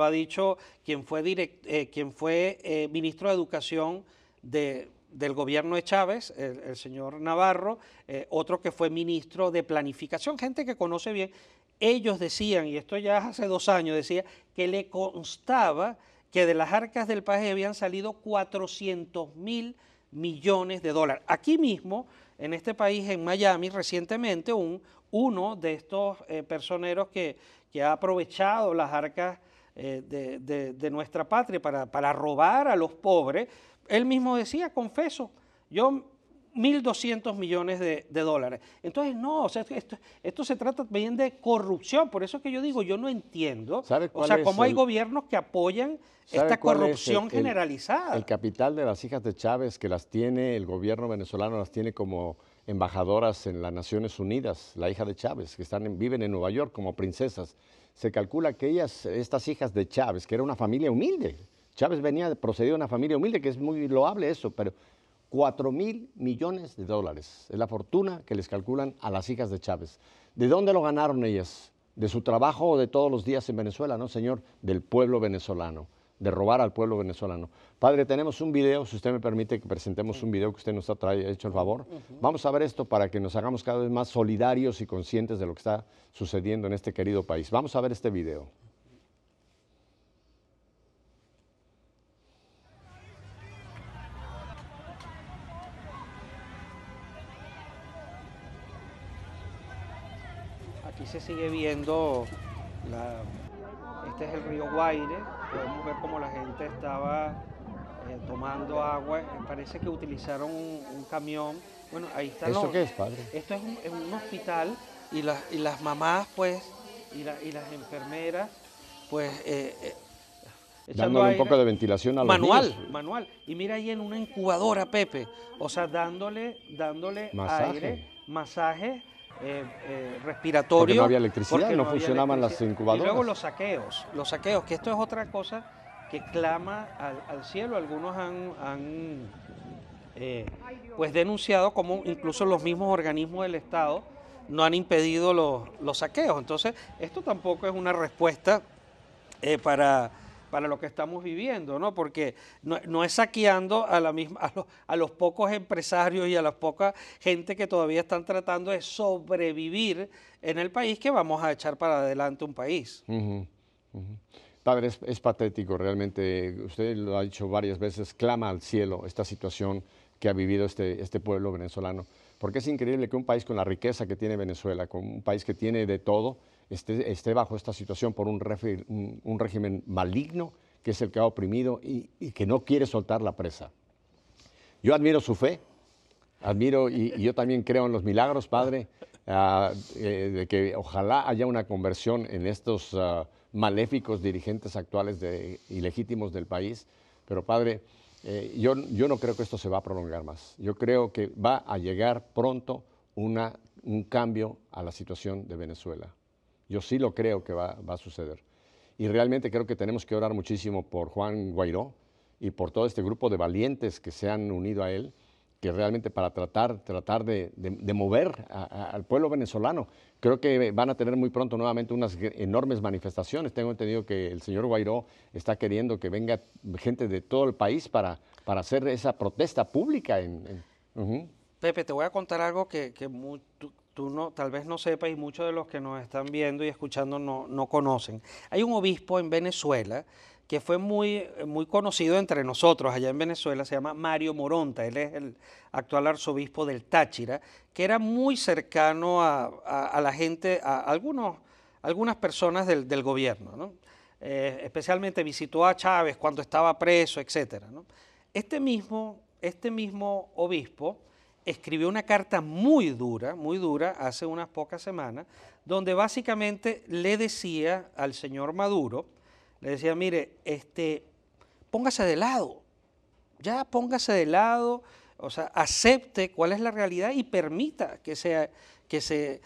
ha dicho quien fue, eh, quien fue eh, ministro de Educación del gobierno de Chávez, el, señor Navarro, eh, otro que fue ministro de Planificación, gente que conoce bien, ellos decían, y esto ya hace dos años decía, que le constaba que de las arcas del país habían salido 400 mil millones de dólares. Aquí mismo en este país, en Miami, recientemente un, uno de estos eh, personeros que, ha aprovechado las arcas eh, de, nuestra patria para, para robar a los pobres, él mismo decía, confeso, yo 1.200 millones de, dólares. Entonces, no, o sea, esto, se trata también de corrupción. Por eso es que yo digo, yo no entiendo. o sea, cómo hay gobiernos que apoyan esta corrupción generalizada. El, capital de las hijas de Chávez que las tiene, el gobierno venezolano las tiene como embajadoras en las Naciones Unidas, la hija de Chávez, que están viven en Nueva York como princesas. Se calcula que ellas, estas hijas de Chávez, que era una familia humilde, Chávez venía procedido de una familia humilde, que es muy loable eso, pero 4 mil millones de dólares. Es la fortuna que les calculan a las hijas de Chávez. ¿De dónde lo ganaron ellas? ¿De su trabajo o de todos los días en Venezuela? No, señor, del pueblo venezolano, de robar al pueblo venezolano. Padre, tenemos un video, si usted me permite que presentemos un video que usted nos ha hecho el favor. Vamos a ver esto para que nos hagamos cada vez más solidarios y conscientes de lo que está sucediendo en este querido país. Vamos a ver este video. Aquí se sigue viendo, este es el río Guaire, podemos ver cómo la gente estaba eh, tomando agua, parece que utilizaron un, camión. Bueno, ahí está. ¿Esto qué es, padre? Esto es un, un hospital y, las las mamás, pues, y, las enfermeras, pues... Eh, eh, dándole un poco de ventilación a los manual, Manual, Y mira ahí en una incubadora, Pepe. O sea, dándole, dándole aire, masaje eh, eh respiratorio. Porque no había electricidad, no, funcionaban las incubadoras. Y luego los saqueos, los saqueos, que esto es otra cosa que clama al, cielo. Algunos han, eh, pues denunciado como incluso los mismos organismos del Estado no han impedido los, los saqueos. Entonces, esto tampoco es una respuesta eh, para para lo que estamos viviendo, ¿no? Porque no, es saqueando a, la misma, a los, pocos empresarios y a la poca gente que todavía están tratando de sobrevivir en el país que vamos a echar para adelante un país. Padre, es, patético realmente. Usted lo ha dicho varias veces, clama al cielo esta situación que ha vivido este, este pueblo venezolano. Porque es increíble que un país con la riqueza que tiene Venezuela, con un país que tiene de todo, esté, bajo esta situación por un, régimen maligno que es el que ha oprimido y, que no quiere soltar la presa. Yo admiro su fe, admiro y, yo también creo en los milagros, Padre, ah, eh, de que ojalá haya una conversión en estos ah, maléficos dirigentes actuales de, ilegítimos del país. Pero Padre, eh, yo, no creo que esto se va a prolongar más. Yo creo que va a llegar pronto un cambio a la situación de Venezuela. Yo sí lo creo que va, a suceder. Y realmente creo que tenemos que orar muchísimo por Juan Guairó y por todo este grupo de valientes que se han unido a él, que realmente para tratar, tratar de, mover al pueblo venezolano. Creo que van a tener muy pronto nuevamente unas enormes manifestaciones. Tengo entendido que el señor Guairó está queriendo que venga gente de todo el país para, para hacer esa protesta pública. En, Pepe, te voy a contar algo que, que tú tal vez no sepas y muchos de los que nos están viendo y escuchando no, conocen. Hay un obispo en Venezuela que fue muy, muy conocido entre nosotros allá en Venezuela, se llama Mario Moronta, él es el actual arzobispo del Táchira, que era muy cercano a, la gente, a algunos, algunas personas del, gobierno, eh, especialmente visitó a Chávez cuando estaba preso, etc. Este, mismo, este mismo obispo escribió una carta muy dura, muy dura, hace unas pocas semanas, donde básicamente le decía al señor Maduro, le decía, mire, este, póngase de lado, ya póngase de lado, o sea, acepte cuál es la realidad y permita que, sea, que se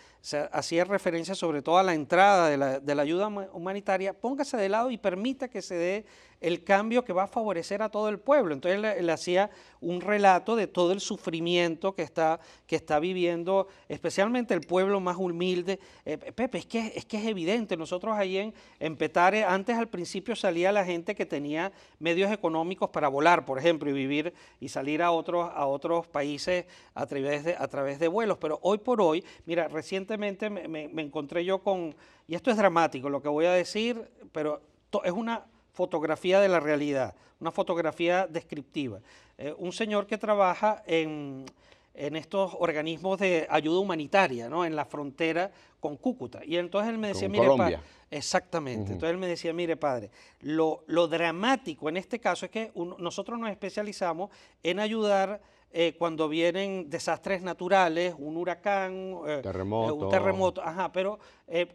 hacía referencia sobre todo a la entrada de la, ayuda humanitaria, póngase de lado y permita que se dé el cambio que va a favorecer a todo el pueblo. Entonces le, hacía un relato de todo el sufrimiento que está, que está viviendo, especialmente el pueblo más humilde. Eh, Pepe, es que, es que es evidente, nosotros ahí en, Petare, antes al principio salía la gente que tenía medios económicos para volar, por ejemplo, y vivir y salir a otros, a otros países a través de, a través de vuelos, pero hoy por hoy, mira, recientemente me, encontré yo con, y esto es dramático lo que voy a decir, pero es una fotografía de la realidad, una fotografía descriptiva. Eh, un señor que trabaja en, en, estos organismos de ayuda humanitaria, ¿no? en la frontera con Cúcuta. Y entonces él me decía, mire, padre, exactamente, entonces él me decía, mire, padre, lo, dramático en este caso es que nosotros nos especializamos en ayudar eh, cuando vienen desastres naturales, un huracán, eh, eh, un terremoto, ajá, pero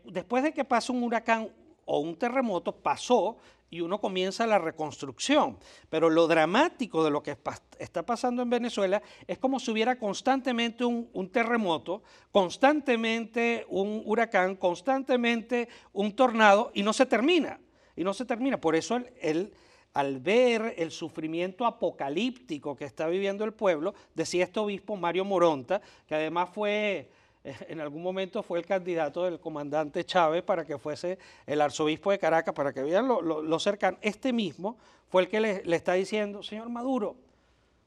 después de que pasa un huracán o un terremoto, pasó y uno comienza la reconstrucción. Pero lo dramático de lo que está pasando en Venezuela es como si hubiera constantemente un, terremoto, constantemente un huracán, constantemente un tornado y no se termina. Y no se termina. Por eso él el al ver el sufrimiento apocalíptico que está viviendo el pueblo, decía este obispo Mario Moronta, que además fue, eh, en algún momento fue el candidato del comandante Chávez para que fuese el arzobispo de Caracas, para que vean lo, cercano. Este mismo fue el que le, está diciendo, señor Maduro,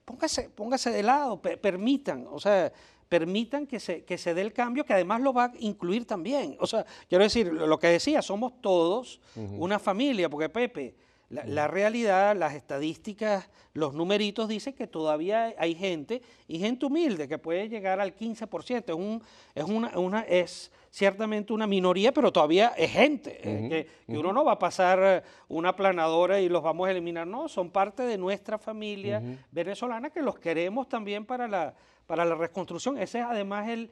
póngase, póngase de lado, permitan, o sea, permitan que se, se dé el cambio, que además lo va a incluir también. O sea, quiero decir, lo que decía, somos todos una familia, porque Pepe, la, realidad, las estadísticas, los numeritos dicen que todavía hay gente, y gente humilde, que puede llegar al 15%. Es, un, es, una, es ciertamente una minoría, pero todavía es gente. Eh, que, uno no va a pasar una planadora y los vamos a eliminar. No, son parte de nuestra familia venezolana que los queremos también para la, para la reconstrucción. Ese es además el,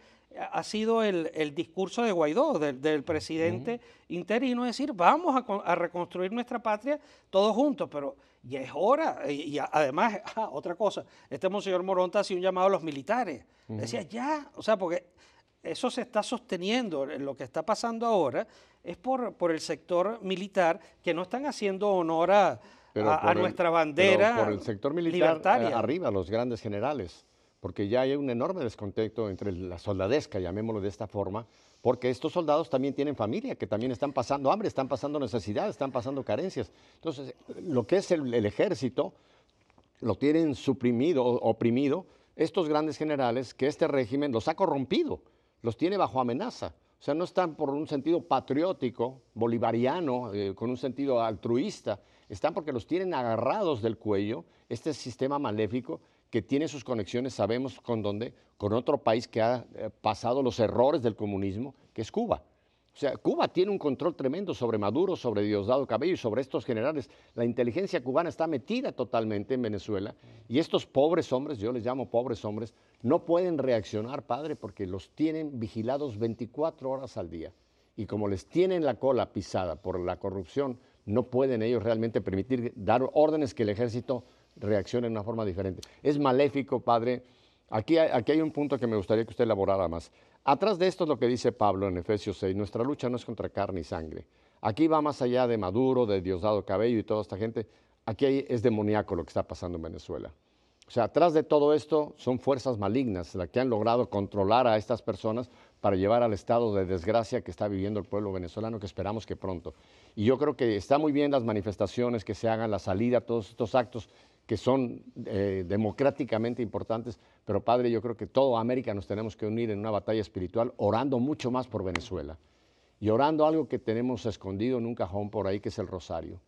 ha sido el, discurso de Guaidó, del, presidente interino, es decir, vamos a, reconstruir nuestra patria todos juntos, pero ya es hora. Y, además, [LAUGHS] ah, otra cosa, este monseñor Moronta sido un llamado a los militares. Decía, ya, o sea, porque eso se está sosteniendo, eh, lo que está pasando ahora es por, por el sector militar que no están haciendo honor a, nuestra bandera. por el sector militar, eh, arriba, los grandes generales porque ya hay un enorme descontento entre la soldadesca, llamémoslo de esta forma, porque estos soldados también tienen familia, que también están pasando hambre, están pasando necesidades, están pasando carencias. Entonces, lo que es el, ejército, lo tienen suprimido, oprimido, estos grandes generales que este régimen los ha corrompido, los tiene bajo amenaza. O sea, no están por un sentido patriótico, bolivariano, eh, con un sentido altruista, están porque los tienen agarrados del cuello, este sistema maléfico, que tiene sus conexiones, sabemos con dónde, con otro país que ha eh, pasado los errores del comunismo, que es Cuba. O sea, Cuba tiene un control tremendo sobre Maduro, sobre Diosdado Cabello y sobre estos generales. La inteligencia cubana está metida totalmente en Venezuela y estos pobres hombres, yo les llamo pobres hombres, no pueden reaccionar, padre, porque los tienen vigilados 24 horas al día. Y como les tienen la cola pisada por la corrupción, no pueden ellos realmente permitir dar órdenes que el ejército reacciona de una forma diferente. Es maléfico, Padre. Aquí hay, aquí hay un punto que me gustaría que usted elaborara más. Atrás de esto es lo que dice Pablo en Efesios 6, nuestra lucha no es contra carne y sangre. Aquí va más allá de Maduro, de Diosdado Cabello y toda esta gente. Aquí es demoníaco lo que está pasando en Venezuela. O sea, atrás de todo esto son fuerzas malignas las que han logrado controlar a estas personas para llevar al estado de desgracia que está viviendo el pueblo venezolano, que esperamos que pronto. Y yo creo que está muy bien las manifestaciones que se hagan, la salida, todos estos actos que son eh, democráticamente importantes, pero padre, yo creo que toda América nos tenemos que unir en una batalla espiritual, orando mucho más por Venezuela y orando algo que tenemos escondido en un cajón por ahí, que es el rosario.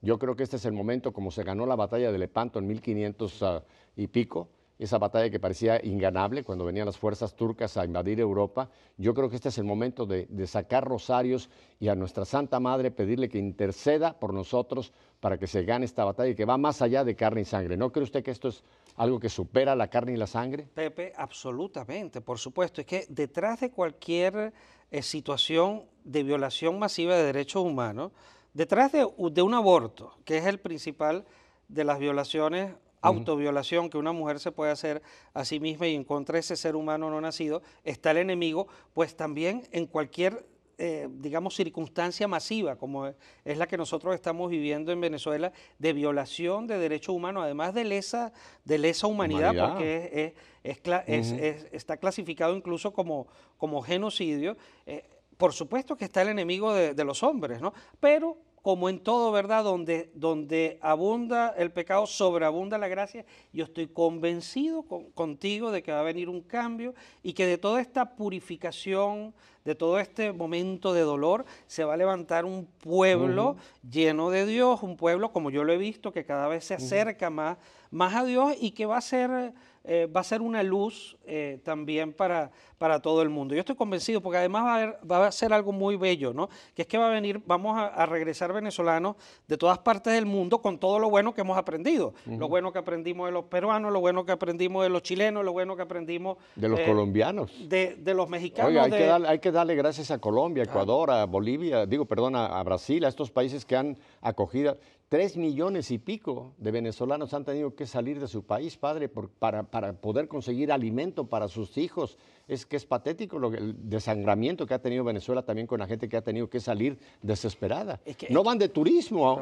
Yo creo que este es el momento, como se ganó la batalla de Lepanto en 1500 ah, y pico, esa batalla que parecía inganable cuando venían las fuerzas turcas a invadir Europa. Yo creo que este es el momento de, sacar rosarios y a nuestra Santa Madre pedirle que interceda por nosotros para que se gane esta batalla y que va más allá de carne y sangre. ¿No cree usted que esto es algo que supera la carne y la sangre? Pepe, absolutamente, por supuesto. Es que detrás de cualquier eh, situación de violación masiva de derechos humanos, detrás de, de un aborto, que es el principal de las violaciones autoviolación que una mujer se puede hacer a sí misma y en contra de ese ser humano no nacido, está el enemigo, pues también en cualquier eh, digamos, circunstancia masiva, como es la que nosotros estamos viviendo en Venezuela, de violación de derechos humanos, además de lesa, de lesa humanidad, porque es, está clasificado incluso como, como genocidio. Eh, por supuesto que está el enemigo de, de los hombres, ¿no? Pero como en todo, ¿verdad? Donde, donde abunda el pecado, sobreabunda la gracia. Yo estoy convencido contigo de que va a venir un cambio y que de toda esta purificación, de todo este momento de dolor, se va a levantar un pueblo lleno de Dios, un pueblo, como yo lo he visto, que cada vez se acerca más, más a Dios y que va a ser eh, va a ser una luz eh, también para, para todo el mundo. Yo estoy convencido porque además va a, ser algo muy bello, ¿no? Que es que va a venir, vamos a, regresar venezolanos de todas partes del mundo con todo lo bueno que hemos aprendido. Lo bueno que aprendimos de los peruanos, lo bueno que aprendimos de los chilenos, lo bueno que aprendimos... De los eh, colombianos. De, los mexicanos. hay, que darle, gracias a Colombia, ah. Ecuador, a Bolivia, digo, perdón, a Brasil, a estos países que han acogido Tres millones y pico de venezolanos han tenido que salir de su país, padre, para, para poder conseguir alimento para sus hijos es que es patético lo que, el desangramiento que ha tenido Venezuela también con la gente que ha tenido que salir desesperada. no van de turismo,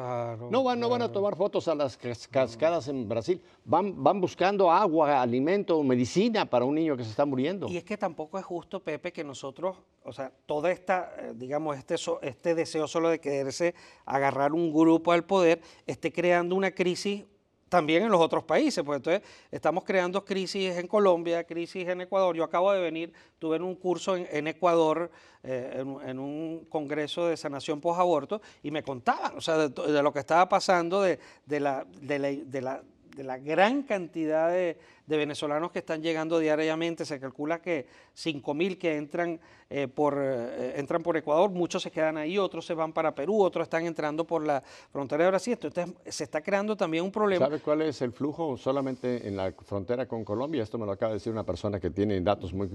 no, van, no van a tomar fotos a las cascadas en Brasil, van, van buscando agua, alimento, medicina para un niño que se está muriendo. Y es que tampoco es justo, Pepe, que nosotros, o sea, toda esta, eh, digamos, este, este deseo solo de quererse agarrar un grupo al poder esté creando una crisis también en los otros países. Pues entonces estamos creando crisis en Colombia, crisis en Ecuador. Yo acabo de venir, tuve un curso en, Ecuador, eh, en, un congreso de sanación post-aborto, y me contaban, o sea, de, lo que estaba pasando, de, la, de la, de la de la gran cantidad de, venezolanos que están llegando diariamente. Se calcula que 5.000 que entran, eh, por, eh, entran por Ecuador, muchos se quedan ahí, otros se van para Perú, otros están entrando por la frontera de Brasil. Entonces se está creando también un problema. ¿Sabe cuál es el flujo solamente en la frontera con Colombia? Esto me lo acaba de decir una persona que tiene datos muy...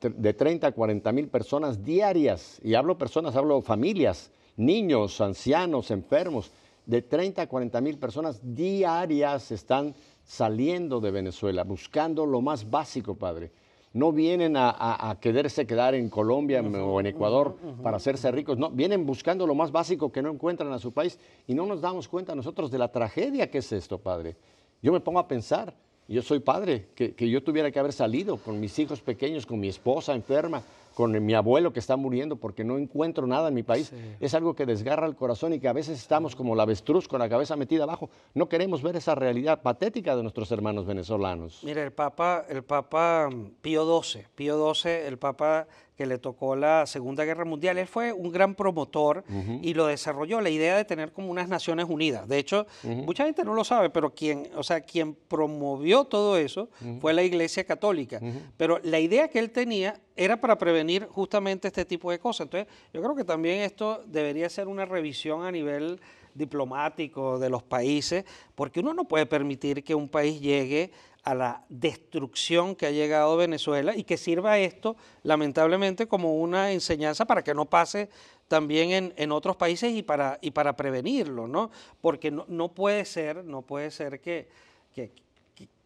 de 30 a 40 mil personas diarias. Y hablo personas, hablo familias, niños, ancianos, enfermos de 30 a 40 mil personas diarias están saliendo de Venezuela, buscando lo más básico, padre. No vienen a, quedarse, quedar en Colombia o en Ecuador para hacerse ricos, no, vienen buscando lo más básico que no encuentran a su país y no nos damos cuenta nosotros de la tragedia que es esto, padre. Yo me pongo a pensar, yo soy padre, que yo tuviera que haber salido con mis hijos pequeños, con mi esposa enferma, con mi abuelo que está muriendo porque no encuentro nada en mi país. Es algo que desgarra el corazón y que a veces estamos como la avestruz con la cabeza metida abajo. No queremos ver esa realidad patética de nuestros hermanos venezolanos. Mire, el Papa, el Papa Pío XII, Pío XII, el Papa que le tocó la Segunda Guerra Mundial. Él fue un gran promotor y lo desarrolló, la idea de tener como unas Naciones Unidas. De hecho, mucha gente no lo sabe, pero quien, o sea, quien promovió todo eso fue la Iglesia Católica. Pero la idea que él tenía era para prevenir justamente este tipo de cosas. Entonces, yo creo que también esto debería ser una revisión a nivel diplomático de los países, porque uno no puede permitir que un país llegue a la destrucción que ha llegado Venezuela y que sirva esto, lamentablemente, como una enseñanza para que no pase también en, otros países y para, y para prevenirlo, ¿no? Porque no, puede ser, no puede ser que,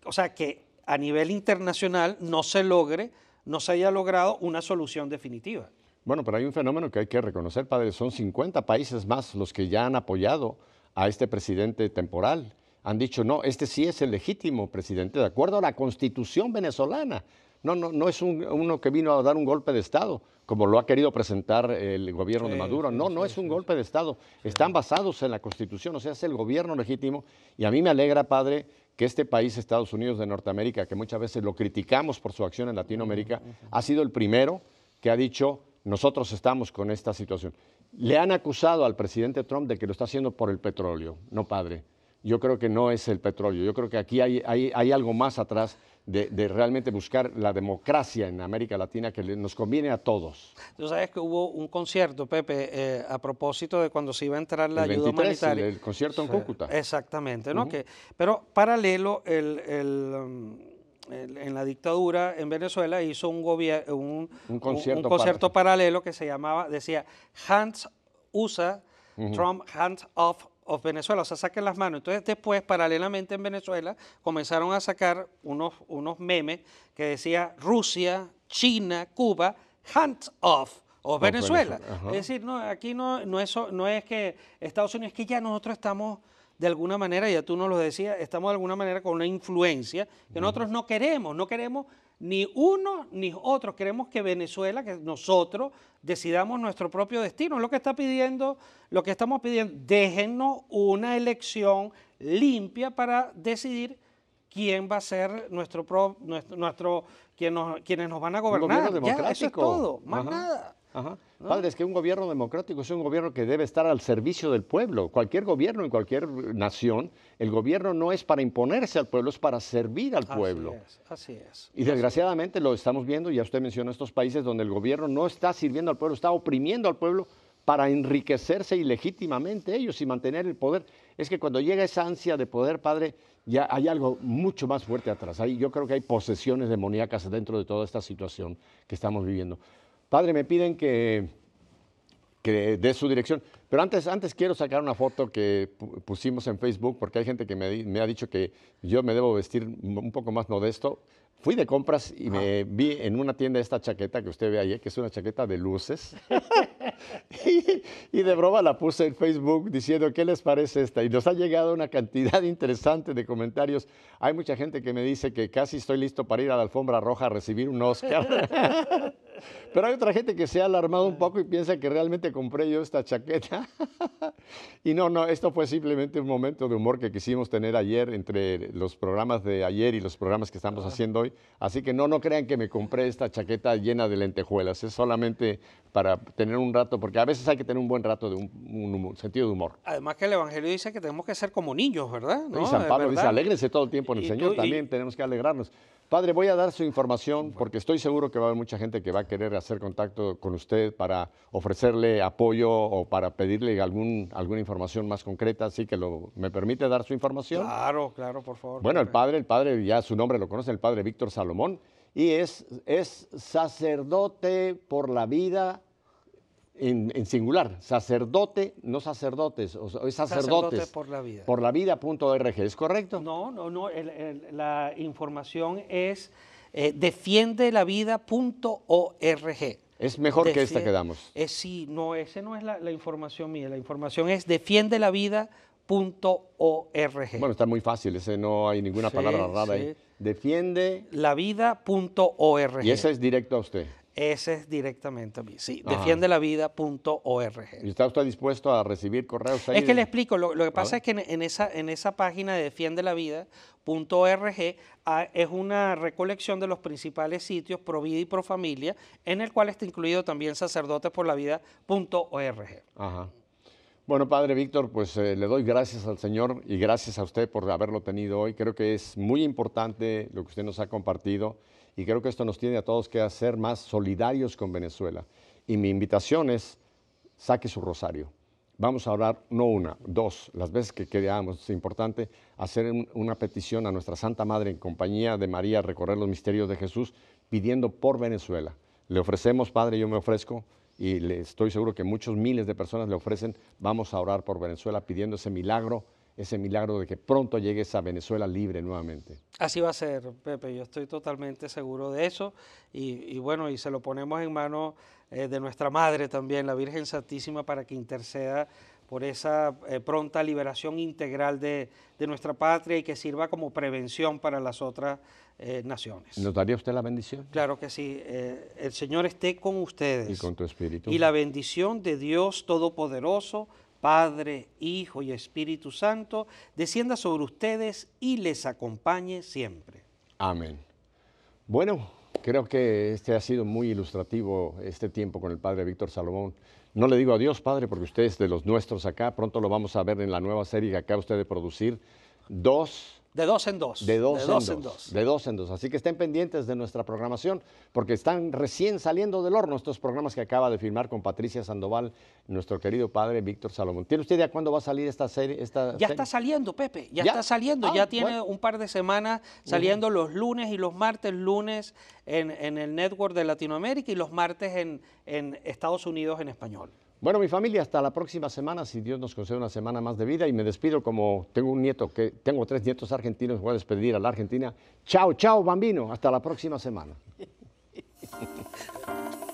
o sea, que a nivel internacional no se logre, no se haya logrado una solución definitiva. Bueno, pero hay un fenómeno que hay que reconocer, padre. Son 50 países más los que ya han apoyado a este presidente temporal han dicho, no, este sí es el legítimo presidente, de acuerdo a la constitución venezolana. No, no, no es uno que vino a dar un golpe de Estado, como lo ha querido presentar el gobierno de Maduro. No, no es un golpe de Estado. Están basados en la Constitución, o sea, es el gobierno legítimo. Y a mí me alegra, padre, que este país, Estados Unidos de Norteamérica, que muchas veces lo criticamos por su acción en Latinoamérica, ha sido el primero que ha dicho, nosotros estamos con esta situación. Le han acusado al presidente Trump de que lo está haciendo por el petróleo. No, padre yo creo que no es el petróleo. Yo creo que aquí hay, algo más atrás de, realmente buscar la democracia en América Latina que nos conviene a todos. Tú sabes que hubo un concierto, Pepe, eh, a propósito de cuando se iba a entrar la el ayuda humanitaria. El, concierto en Cúcuta. Exactamente, ¿no? pero paralelo, um, en la dictadura en Venezuela hizo un, un concierto, paralelo que se llamaba, decía, Hands USA, Trump Hands Off of Venezuela, o sea, saquen las manos. Entonces después, paralelamente en Venezuela, comenzaron a sacar unos, unos memes que decía Rusia, China, Cuba, hunt off. O Venezuela. Es decir, no, aquí no, no, es, no es que Estados Unidos, es que ya nosotros estamos de alguna manera, ya tú nos lo decías, estamos de alguna manera con una influencia que nosotros no queremos, no queremos ni uno ni otro queremos que Venezuela, que nosotros decidamos nuestro propio destino. Es lo que está pidiendo, lo que estamos pidiendo. Déjennos una elección limpia para decidir quién va a ser nuestro, nuestro, nos, quienes nos van a gobernar. Ya, eso es todo, más nada. Padre, es que un gobierno democrático es un gobierno que debe estar al servicio del pueblo. Cualquier gobierno en cualquier nación, el gobierno no es para imponerse al pueblo, es para servir al pueblo. así Es, así es. Y desgraciadamente lo estamos viendo, ya usted mencionó estos países donde el gobierno no está sirviendo al pueblo, está oprimiendo al pueblo para enriquecerse ilegítimamente ellos y mantener el poder. Es que cuando llega esa ansia de poder, padre, ya hay algo mucho más fuerte atrás. Ahí yo creo que hay posesiones demoníacas dentro de toda esta situación que estamos viviendo. Padre, me piden que, que dé su dirección. Pero antes, antes quiero sacar una foto que pusimos en Facebook porque hay gente que me, ha dicho que yo me debo vestir un poco más modesto. Fui de compras y me vi en una tienda esta chaqueta que usted ve ahí, que es una chaqueta de luces. [LAUGHS] [LAUGHS] y, y, de broma la puse en Facebook diciendo, ¿qué les parece esta? Y nos ha llegado una cantidad [LAUGHS] interesante de comentarios. Hay mucha gente que me dice que casi estoy listo para ir a la alfombra roja a recibir un Oscar. Pero hay otra gente que se ha alarmado un poco y piensa que realmente compré yo esta chaqueta. [LAUGHS] y no, no, esto fue simplemente un momento de humor que quisimos tener ayer entre los programas de ayer y los programas que estamos haciendo hoy. Así que no, no crean que me compré esta chaqueta llena de lentejuelas. Es solamente para tener un rato, porque a veces hay que tener un buen rato de un, sentido de humor. Además que el Evangelio dice que tenemos que ser como niños, ¿verdad? Y San Pablo dice, alégrense todo el tiempo en el Señor, también tenemos que alegrarnos. Padre, voy a dar su información porque estoy seguro que va a haber mucha gente que va a querer hacer contacto con usted para ofrecerle apoyo o para pedirle algún, alguna información más concreta, así que me permite dar su información. Claro, claro, por favor. Bueno, el padre, el padre, ya su nombre lo conoce, el padre Víctor Salomón, y es, es sacerdote por la vida en, singular, sacerdote, no sacerdotes, es sacerdotes. Sacerdote por la vida. Por la vida.org, ¿es correcto? No, no, no, la información es eh, defiende la vida.org. Es mejor que esta que damos. Eh, sí, no, esa no es la, información mía. La información es defiende la vida.org. Bueno, está muy fácil, ese no hay ninguna palabra rara ahí. Defiende la vida.org. Y esa es directo a usted. Ese es directamente a mí, sí, defiendelavida.org. ¿Y está usted dispuesto a recibir correos ahí? Es que le explico, lo, que pasa es que en, esa, en esa página de defiendelavida.org ah, es una recolección de los principales sitios pro vida y pro familia, en el cual está incluido también sacerdotesporlavida.org. Ajá. Bueno, Padre Víctor, pues eh, le doy gracias al Señor y gracias a usted por haberlo tenido hoy. Creo que es muy importante lo que usted nos ha compartido y creo que esto nos tiene a todos que hacer más solidarios con Venezuela. Y mi invitación es, saque su rosario. Vamos a orar no una, dos, las veces que queramos. Es importante hacer una petición a nuestra Santa Madre en compañía de María, recorrer los misterios de Jesús, pidiendo por Venezuela. Le ofrecemos, Padre, yo me ofrezco, y le estoy seguro que muchos miles de personas le ofrecen, vamos a orar por Venezuela pidiendo ese milagro ese milagro de que pronto llegues a Venezuela libre nuevamente. Así va a ser, Pepe, yo estoy totalmente seguro de eso y, bueno, y se lo ponemos en manos eh, de nuestra Madre también, la Virgen Santísima, para que interceda por esa eh, pronta liberación integral de, nuestra patria y que sirva como prevención para las otras eh, naciones. ¿Notaría daría usted la bendición? Claro que sí. el Señor esté con ustedes. Y con tu espíritu. Y la bendición de Dios Todopoderoso, Padre, Hijo y Espíritu Santo, descienda sobre ustedes y les acompañe siempre. Amén. Bueno, creo que este ha sido muy ilustrativo este tiempo con el Padre Víctor Salomón. No le digo adiós, Padre, porque usted es de los nuestros acá. Pronto lo vamos a ver en la nueva serie que acaba usted de producir. Dos de dos en dos. De dos, en, dos, De dos en dos. Así que estén pendientes de nuestra programación porque están recién saliendo del horno estos programas que acaba de firmar con Patricia Sandoval, nuestro querido padre Víctor Salomón. ¿Tiene usted idea cuándo va a salir esta serie? Esta ya está saliendo, Pepe. Ya, está saliendo. Ah, ya tiene un par de semanas saliendo los lunes y los martes, lunes en, en, el network de Latinoamérica y los martes en Estados Unidos en español. Bueno, mi familia, hasta la próxima semana, si Dios nos concede una semana más de vida y me despido como tengo un nieto, que tengo tres nietos argentinos, voy a despedir a la Argentina. Chao, chao, bambino, hasta la próxima semana. [LAUGHS]